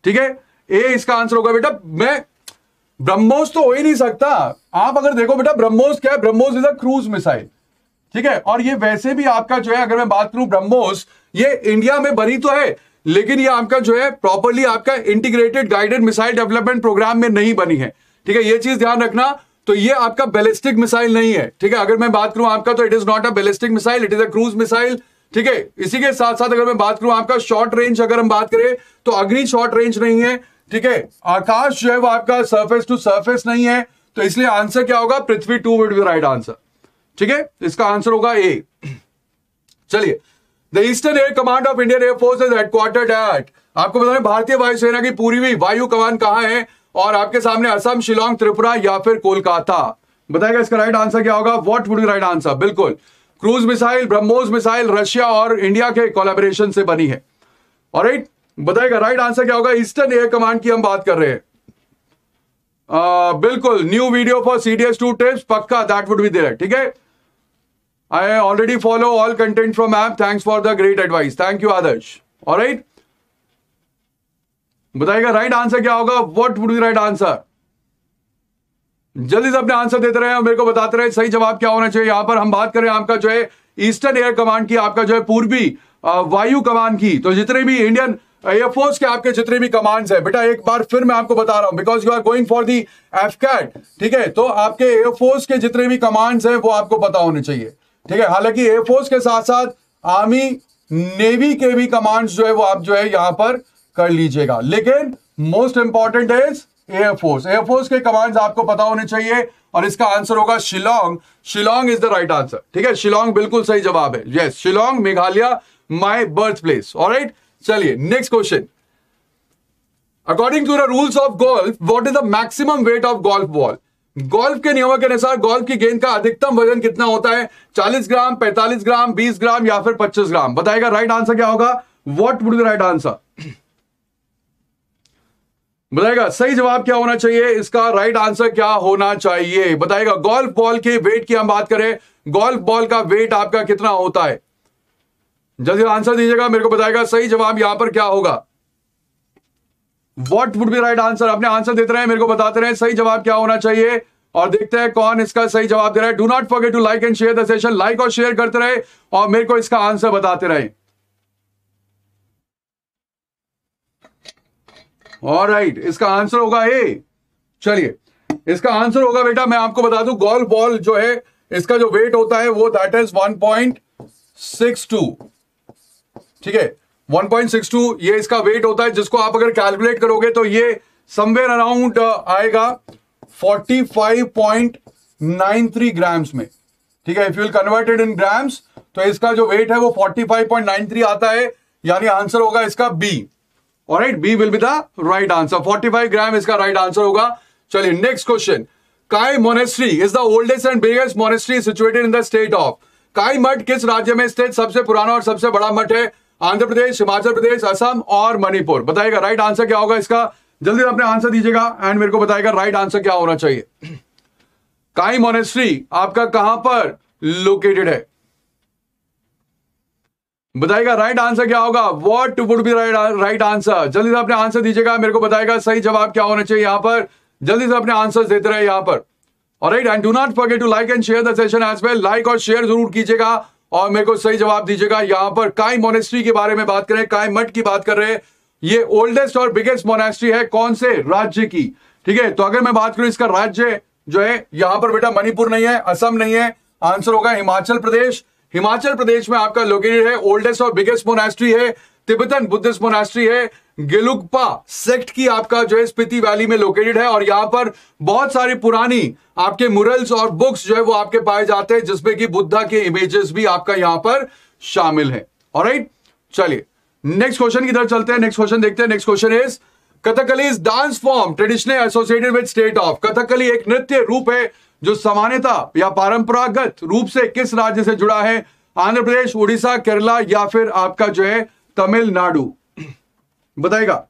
ठीक है ए इसका आंसर होगा बेटा मैं ब्रह्मोस तो हो ही नहीं सकता आप अगर देखो बेटा ब्रह्मोस क्या है BrahMos is a cruise missile ठीक है और ये वैसे भी आपका जो है अगर मैं बात करूं ब्रह्मोस ये इंडिया में बनी तो है लेकिन ये आपका जो है प्रॉपरली आपका integrated guided missile development programme में नहीं बनी है ठीक है ये चीज ध्यान रखना तो ये आपका बैलिस्टिक मिसाइल नहीं है ठीक है अगर मैं बात करूं आपका तो it is not a ballistic missile it is a cruise missile ठीक है इसी के साथ साथ अगर मैं बात करूं आपका शॉर्ट रेंज अगर हम बात करें तो अग्नि शॉर्ट रेंज नहीं है ठीक है आकाश जो है वो आपका सर्फेस टू सरफेस नहीं है तो इसलिए आंसर क्या होगा Prithvi two would be right answer ठीक है इसका आंसर होगा ए चलिए the eastern air command of Indian air force is headquartered at आपको बता रहे भारतीय वायुसेना की पूरी भी वायु कमान कहां है और आपके सामने असम शिलोंग त्रिपुरा या फिर कोलकाता बताएगा इसका राइट आंसर क्या होगा वॉट वुड राइट आंसर बिल्कुल cruise missile BrahMos missile Russia और इंडिया के कोलेबोरेशन से बनी है और राइट बताएगा राइट आंसर क्या होगा ईस्टर्न एयर कमांड की हम बात कर रहे हैं बिल्कुल new video for CDS two tips पक्का दैट वुड बी देर ठीक है I already follow all content from app thanks for the great advice thank you Adarsh और राइट बताइएगा राइट आंसर क्या होगा what would be right answer जल्दी से अपने आंसर देते रहे और मेरे को बताते रहे सही जवाब क्या होना चाहिए यहां पर हम बात करें आपका जो है ईस्टर्न एयर कमांड की आपका जो है पूर्वी वायु कमान की तो जितने भी इंडियन एयरफोर्स के आपके जितने भी कमांड्स है बेटा एक बार फिर मैं आपको बता रहा हूं because you are going for the AFCAT ठीक है तो आपके एयरफोर्स के जितने भी कमांड्स है वो आपको पता होने चाहिए ठीक है हालांकि एयरफोर्स के साथ साथ आर्मी नेवी के भी कमांड्स जो है वो आप जो है यहां पर कर लीजिएगा लेकिन most important is air force air force के कमांड्स आपको पता होने चाहिए और इसका आंसर होगा Shillong Shillong is the right answer ठीक है शिलोंग बिल्कुल सही जवाब है yes Shillong Meghalaya my birth place alright चलिए next question according to the rules of golf what is the maximum weight of golf ball golf के नियमों के अनुसार गोल्फ की गेंद का अधिकतम वजन कितना होता है चालीस ग्राम पैंतालीस ग्राम बीस ग्राम या फिर पच्चीस ग्राम बताएगा राइट आंसर क्या होगा what would the right answer बताएगा सही जवाब क्या होना चाहिए इसका राइट आंसर क्या होना चाहिए बताएगा गोल्फ बॉल के वेट की हम बात करें गोल्फ बॉल का वेट आपका कितना होता है जल्दी आंसर दीजिएगा मेरे को बताएगा सही जवाब यहां पर क्या होगा what would be right answer अपने आंसर देते रहे मेरे को बताते रहे सही जवाब क्या होना चाहिए और देखते हैं कौन इसका सही जवाब दे रहा है do not forget to like and share the session like और शेयर करते रहे और मेरे को इसका आंसर बताते रहे और राइट इसका आंसर होगा ए चलिए इसका आंसर होगा बेटा मैं आपको बता दू गोल्फ बॉल जो है इसका जो वेट होता है वो दैट इज 1.62 ठीक है 1.62 ये इसका वेट होता है जिसको आप अगर कैलकुलेट करोगे तो ये समवेयर अराउंड uh, आएगा 45.93 ग्राम्स में ठीक है if you converted in grams तो इसका जो वेट है वो 45.93 आता है यानी आंसर होगा इसका बी और right B will be the right answer 45 gram इसका राइट right आंसर होगा चलिए next question Key monastery is the oldest and biggest monastery situated in the state of Key मठ किस राज्य में स्थित सबसे पुराना और सबसे बड़ा मठ है आंध्र प्रदेश हिमाचल प्रदेश असम और मणिपुर बताएगा राइट right आंसर क्या होगा इसका जल्दी अपने आंसर दीजिएगा एंड मेरे को बताएगा राइट right आंसर क्या होना चाहिए काई मोनेस्ट्री आपका कहां पर लोकेटेड है बताएगा राइट आंसर क्या होगा what would be right right answer जल्दी से अपने आंसर दीजिएगा मेरे को बताएगा सही जवाब क्या होना चाहिए यहां पर जल्दी से अपने आंसर देते रहे यहां पर और right and do not forget to like and share the session as well like और शेयर जरूर कीजिएगा और मेरे को सही जवाब दीजिएगा यहां पर काई मोनेस्ट्री के बारे में बात करें काई मठ की बात कर रहे हैं ये ओल्डेस्ट और बिगेस्ट मोनेस्ट्री है कौन से राज्य की ठीक है तो अगर मैं बात करूं इसका राज्य जो है यहां पर बेटा मणिपुर नहीं है असम नहीं है आंसर होगा हिमाचल प्रदेश हिमाचल प्रदेश में आपका लोकेटेड है ओल्डेस्ट और बिगेस्ट मोनास्ट्री है तिब्बतन बुद्धिस्ट मोनास्ट्री है गिलुकपा सेक्ट की आपका जो है स्पिति वैली में लोकेटेड है और यहाँ पर बहुत सारी पुरानी आपके मुरल्स और बुक्स जो है वो आपके पाए जाते हैं जिसमें कि बुद्धा के इमेजेस भी आपका यहाँ पर शामिल है और राइट चलिए नेक्स्ट क्वेश्चन की तरफ चलते हैं नेक्स्ट क्वेश्चन देखते हैं next question is Kathakali is dance form traditional associated with state of Kathakali एक नृत्य रूप है जो सामान्यता या परंपरागत रूप से किस राज्य से जुड़ा है आंध्र प्रदेश उड़ीसा केरला या फिर आपका जो है तमिलनाडु बताएगा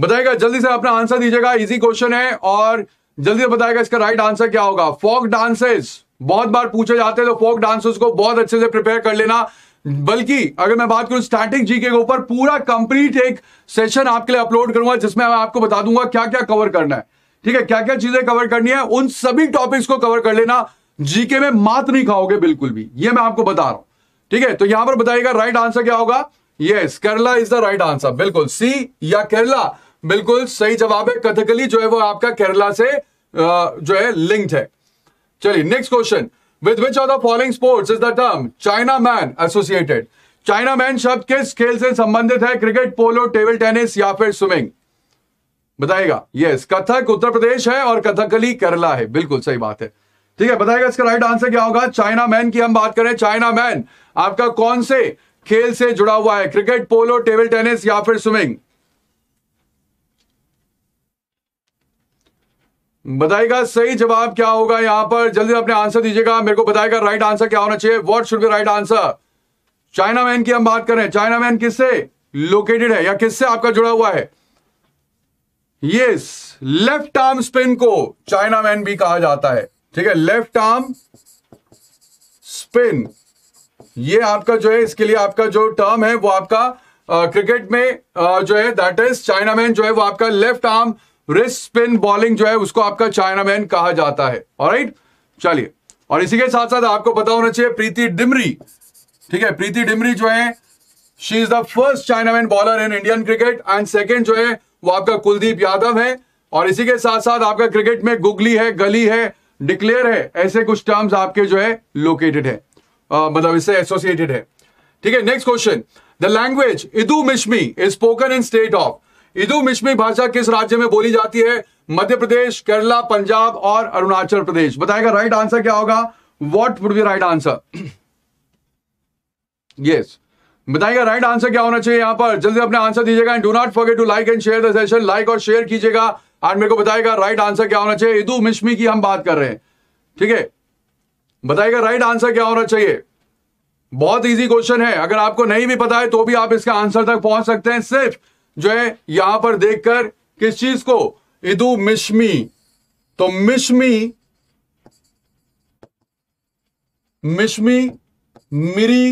बताएगा जल्दी से अपना आंसर दीजिएगा इजी क्वेश्चन है और जल्दी से बताएगा इसका राइट आंसर क्या होगा फोक डांसेस बहुत बार पूछे जाते हैं तो फोक डांसेस को बहुत अच्छे से प्रिपेयर कर लेना बल्कि अगर मैं बात करूं स्टैटिक जीके के ऊपर पूरा कंप्लीट एक सेशन आपके लिए अपलोड करूंगा जिसमें मैं आपको बता दूंगा क्या क्या कवर करना है ठीक है क्या क्या चीजें कवर करनी है उन सभी टॉपिक्स को कवर कर लेना जीके में मात नहीं खाओगे बिल्कुल भी ये मैं आपको बता रहा हूं ठीक है तो यहां पर बताइएगा राइट आंसर क्या होगा yes Kerala is the right answer बिल्कुल सी या केरला बिल्कुल सही जवाब है कथकली जो है वो आपका केरला से जो है लिंक्ड है चलिए next question with which of the following sports is the term chinaman associated chinaman शब्द किस खेल से संबंधित है क्रिकेट पोलो टेबल टेनिस या फिर स्विमिंग बताएगा यस कथक उत्तर प्रदेश है और कथकली केरला है बिल्कुल सही बात है ठीक है बताएगा इसका राइट आंसर क्या होगा चाइना मैन की हम बात करें चाइना मैन आपका कौन से खेल से जुड़ा हुआ है क्रिकेट पोलो टेबल टेनिस या फिर स्विमिंग बताएगा सही जवाब क्या होगा यहां पर जल्दी अपने आंसर दीजिएगा मेरे को बताएगा राइट आंसर क्या होना चाहिए what should be right answer chinaman की हम बात करें चाइना मैन किससे लोकेटेड है या किससे आपका जुड़ा हुआ है यस लेफ्ट आर्म स्पिन को चाइना मैन भी कहा जाता है ठीक है लेफ्ट आर्म स्पिन ये आपका जो है इसके लिए आपका जो टर्म है वो आपका क्रिकेट में आ, जो है दैट इज चाइना मैन जो है वो आपका left arm wrist spin bowling जो है उसको आपका चाइना मैन कहा जाता है राइट चलिए और इसी के साथ साथ आपको पता होना चाहिए प्रीति डिमरी ठीक है प्रीति डिमरी जो है she is the first chinaman bowler in Indian cricket and second जो है वो आपका कुलदीप यादव है और इसी के साथ साथ आपका क्रिकेट में गुगली है गली है डिक्लेयर है ऐसे कुछ टर्म्स आपके जो है लोकेटेड है मतलब इससे एसोसिएटेड है ठीक है next question the language Idu Mishmi is spoken in state of Idu Mishmi भाषा किस राज्य में बोली जाती है मध्य प्रदेश केरला पंजाब और अरुणाचल प्रदेश बताएगा राइट आंसर क्या होगा what would be right answer yes बताइएगा राइट आंसर क्या होना चाहिए यहाँ पर जल्दी अपने आंसर दीजिएगा and do not forget to like and share the session like और शेयर कीजिएगा एंड मेरे को बताएगा राइट आंसर क्या होना चाहिए इदू मिश्मी की हम बात कर रहे हैं ठीक है बताइएगा राइट आंसर क्या होना चाहिए बहुत इजी क्वेश्चन है अगर आपको नहीं भी पता है तो भी आप इसके आंसर तक पहुंच सकते हैं सिर्फ जो है यहां पर देखकर किस चीज को इदू मिश्मी तो मिश्मी मिश्मी मिरी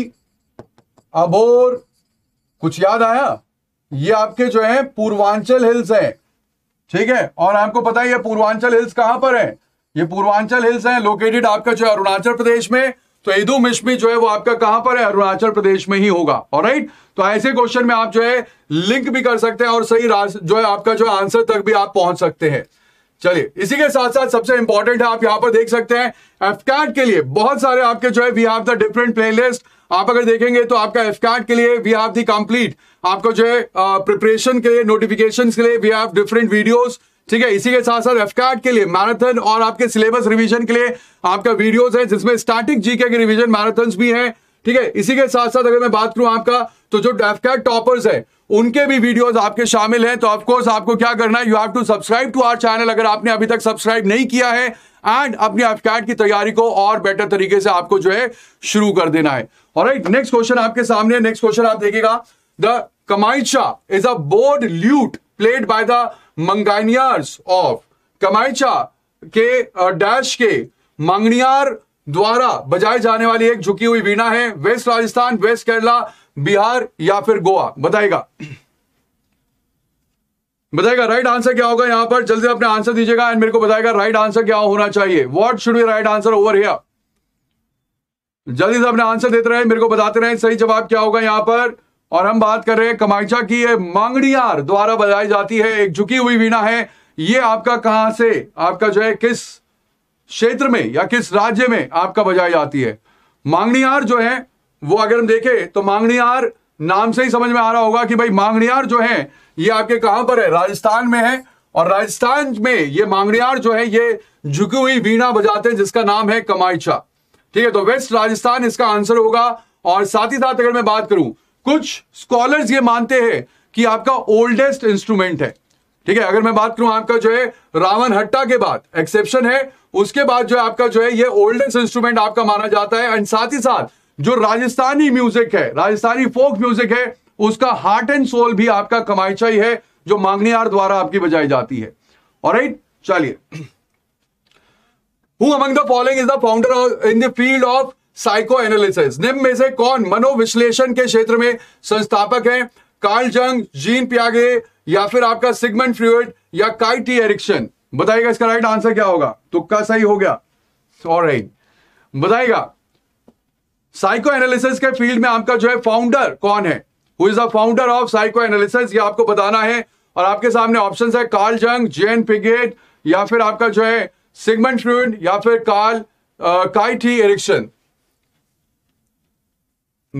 अबोर कुछ याद आया ये आपके जो है पूर्वांचल हिल्स हैं ठीक है और आपको पता है ये पूर्वांचल हिल्स कहां पर है ये पूर्वांचल हिल्स हैं लोकेटेड आपका जो है अरुणाचल प्रदेश में तो ईदू मिश्मी जो है वो आपका कहां पर है अरुणाचल प्रदेश में ही होगा और राइट तो ऐसे क्वेश्चन में आप जो है लिंक भी कर सकते हैं और सही जो है आपका जो आंसर तक भी आप पहुंच सकते हैं चलिए इसी के साथ साथ सबसे इंपॉर्टेंट है आप यहां पर देख सकते हैं एफकैट के लिए बहुत सारे आपके जो है we have the different playlist आप अगर देखेंगे तो आपका एफ के लिए वी हैव दी कंप्लीट आपको जो है प्रिपरेशन के लिए नोटिफिकेशन के लिए वी हैव डिफरेंट वीडियोस ठीक है इसी के साथ साथ एफकार्ट के लिए मैराथन और आपके सिलेबस रिवीजन के लिए आपका वीडियोस है जिसमें स्टार्टिंग जीके के रिवीजन मैराथन भी है ठीक है इसी के साथ साथ अगर मैं बात करूं आपका तो जो एफकार्ट टॉपर्स है उनके भी वीडियोस आपके शामिल हैं तो ऑफकोर्स आपको क्या करना है you have to subscribe to our channel अगर आपने अभी तक सब्सक्राइब नहीं किया है एंड अपने एफकैट की तैयारी को और बेटर तरीके से आपको जो है शुरू कर देना है और राइट नेक्स्ट क्वेश्चन आपके सामने नेक्स्ट क्वेश्चन आप देखेगा the Kamaicha is a bowed lute played by the Manganiyars of Kamaicha के डैश uh, के मंगनियार द्वारा बजाए जाने वाली एक झुकी हुई वीणा है वेस्ट राजस्थान वेस्ट केरला बिहार या फिर गोवा बताएगा बताएगा राइट आंसर क्या होगा यहां पर जल्दी अपने आंसर दीजिएगा एंड मेरे को बताएगा राइट आंसर क्या होना चाहिए what should be right answer over here जल्दी से अपने आंसर देते रहे मेरे को बताते रहे सही जवाब क्या होगा यहां पर और हम बात कर रहे हैं कमाइचा की है मांगड़ियार द्वारा बजाई जाती है एक झुकी हुई वीणा है ये आपका कहां से आपका जो है किस क्षेत्र में या किस राज्य में आपका बजाई जाती है मांगड़ियार जो है वो अगर हम देखें तो मांगनियार नाम से ही समझ में आ रहा होगा कि भाई मांगनियार जो है ये आपके कहां पर है राजस्थान में है और राजस्थान में ये मांगनियार जो है ये झुकी हुई वीणा बजाते हैं जिसका नाम है कमाइचा ठीक है तो वेस्ट राजस्थान इसका आंसर होगा और साथ ही साथ अगर मैं बात करूं कुछ स्कॉलर्स ये मानते हैं कि आपका ओल्डेस्ट इंस्ट्रूमेंट है ठीक है अगर मैं बात करूं आपका जो है रावण हट्टा के बाद एक्सेप्शन है उसके बाद जो है आपका जो है ये ओल्डेस्ट इंस्ट्रूमेंट आपका माना जाता है एंड साथ ही साथ जो राजस्थानी म्यूजिक है राजस्थानी फोक म्यूजिक है उसका हार्ट एंड सोल भी आपका कमाईचा ही है जो मांगनियार द्वारा आपकी बजाई जाती है और राइट चलिए who among the following is the founder in the field of psychoanalysis निम्न में से कौन मनोविश्लेषण के क्षेत्र में संस्थापक है कार्ल जंग जीन प्यागे या फिर आपका सिगमेंट फ्रूड या काइटी एरिक्शन बताएगा इसका राइट आंसर क्या होगा तुक्का सही हो गया और बताएगा साइको एनालिसिस के फील्ड में आपका जो है फाउंडर कौन है who is the founder of psychoanalysis ये आपको बताना है और आपके सामने ऑप्शन है कार्ल जंग एन पिगेट या फिर आपका जो है सिगमेंट फ्रूड या फिर कार्ल काइटी एरिक्शन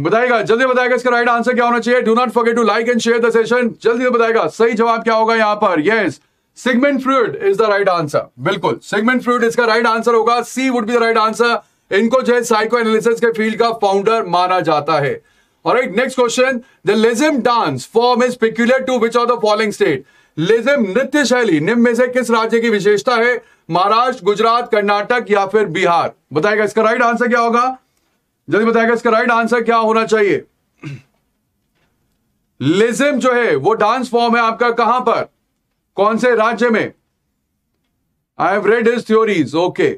बताएगा जल्दी बताएगा इसका राइट आंसर क्या होना चाहिए do not forget to like and share the session जल्दी तो बताएगा सही जवाब क्या होगा यहां पर yes Sigmund Freud is the right answer बिल्कुल सिगमेंट फ्रूड इसका राइट आंसर होगा C would be the right answer इनको जो है साइको एनालिसिस के फील्ड का फाउंडर माना जाता है और right next question the Lezim dance form is peculiar to which of the following state लिज्म नृत्य शैली निम्न में से किस राज्य की विशेषता है महाराष्ट्र गुजरात कर्नाटक या फिर बिहार बताएगा इसका राइट आंसर क्या होगा जल्दी बताएगा इसका राइट आंसर क्या होना चाहिए लिज्म जो है वो डांस फॉर्म है आपका कहां पर कौन से राज्य में I have read his theories okay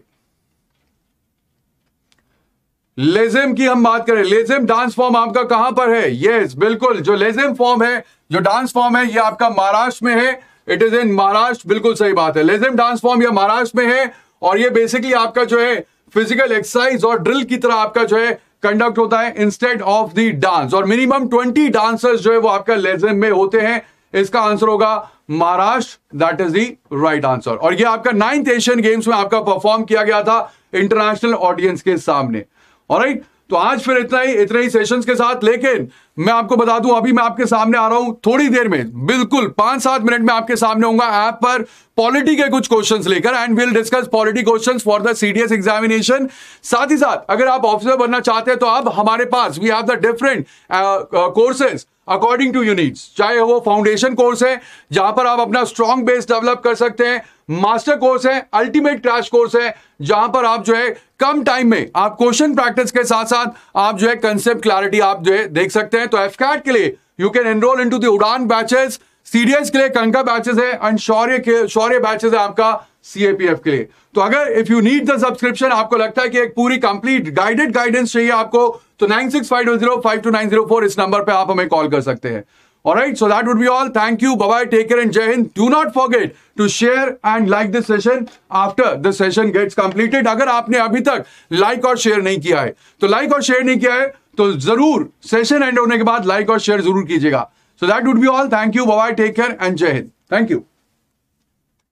Lezim की हम बात करें लेजिम डांस फॉर्म आपका कहां पर है यस yes, बिल्कुल जो लेजिम फॉर्म है जो डांस फॉर्म है ये आपका महाराष्ट्र में है इट इज इन महाराष्ट्र बिल्कुल सही बात है लेजिम डांस फॉर्म यह महाराष्ट्र में है और ये बेसिकली आपका जो है फिजिकल एक्सरसाइज और ड्रिल की तरह आपका जो है कंडक्ट होता है इंस्टेड ऑफ द डांस और मिनिमम ट्वेंटी डांसर्स जो है वो आपका लेजिम में होते हैं इसका आंसर होगा Maharashtra that is the right answer और ये आपका नाइन्थ एशियन गेम्स में आपका परफॉर्म किया गया था इंटरनेशनल ऑडियंस के सामने और तो आज फिर इतना ही इतने ही सेशंस के साथ लेकिन मैं आपको बता दूं अभी मैं आपके सामने आ रहा हूं थोड़ी देर में बिल्कुल पांच सात मिनट में आपके सामने होगा ऐप पर पॉलिटी के कुछ क्वेश्चंस लेकर and will discuss polity questions for the CDS examination साथ ही साथ अगर आप ऑफिसर बनना चाहते हैं तो आप हमारे पास we have the different courses according to units चाहे वो फाउंडेशन कोर्स है जहां पर आप अपना स्ट्रॉन्ग बेस डेवलप कर सकते हैं मास्टर कोर्स है अल्टीमेट क्रैश कोर्स है जहां पर आप जो है कम टाइम में आप क्वेश्चन प्रैक्टिस के साथ साथ आप जो है कंसेप्ट क्लैरिटी आप जो है देख सकते हैं हैं तो एफ के लिए you can enroll into Udaan batches CDS के लिए कंका बैचेस है एंड शौर्य के शौर्य बैचेस है आपका सीएपीएफ के लिए तो अगर if you need the subscription आपको लगता है कि एक पूरी कंप्लीट गाइडेड गाइडेंस चाहिए आपको तो nine six five double zero five two nine zero four इस नंबर पे आप हमें कॉल कर सकते हैं और right so that would be all thank you Bye take care and Jai Hind do not forget to share and like this session after the session gets completed अगर आपने अभी तक like और शेयर नहीं किया है तो like और शेयर नहीं किया है तो जरूर सेशन एंड होने के बाद लाइक और शेयर जरूर कीजिएगा so that would be all thank you bye take care and Jai Hind thank you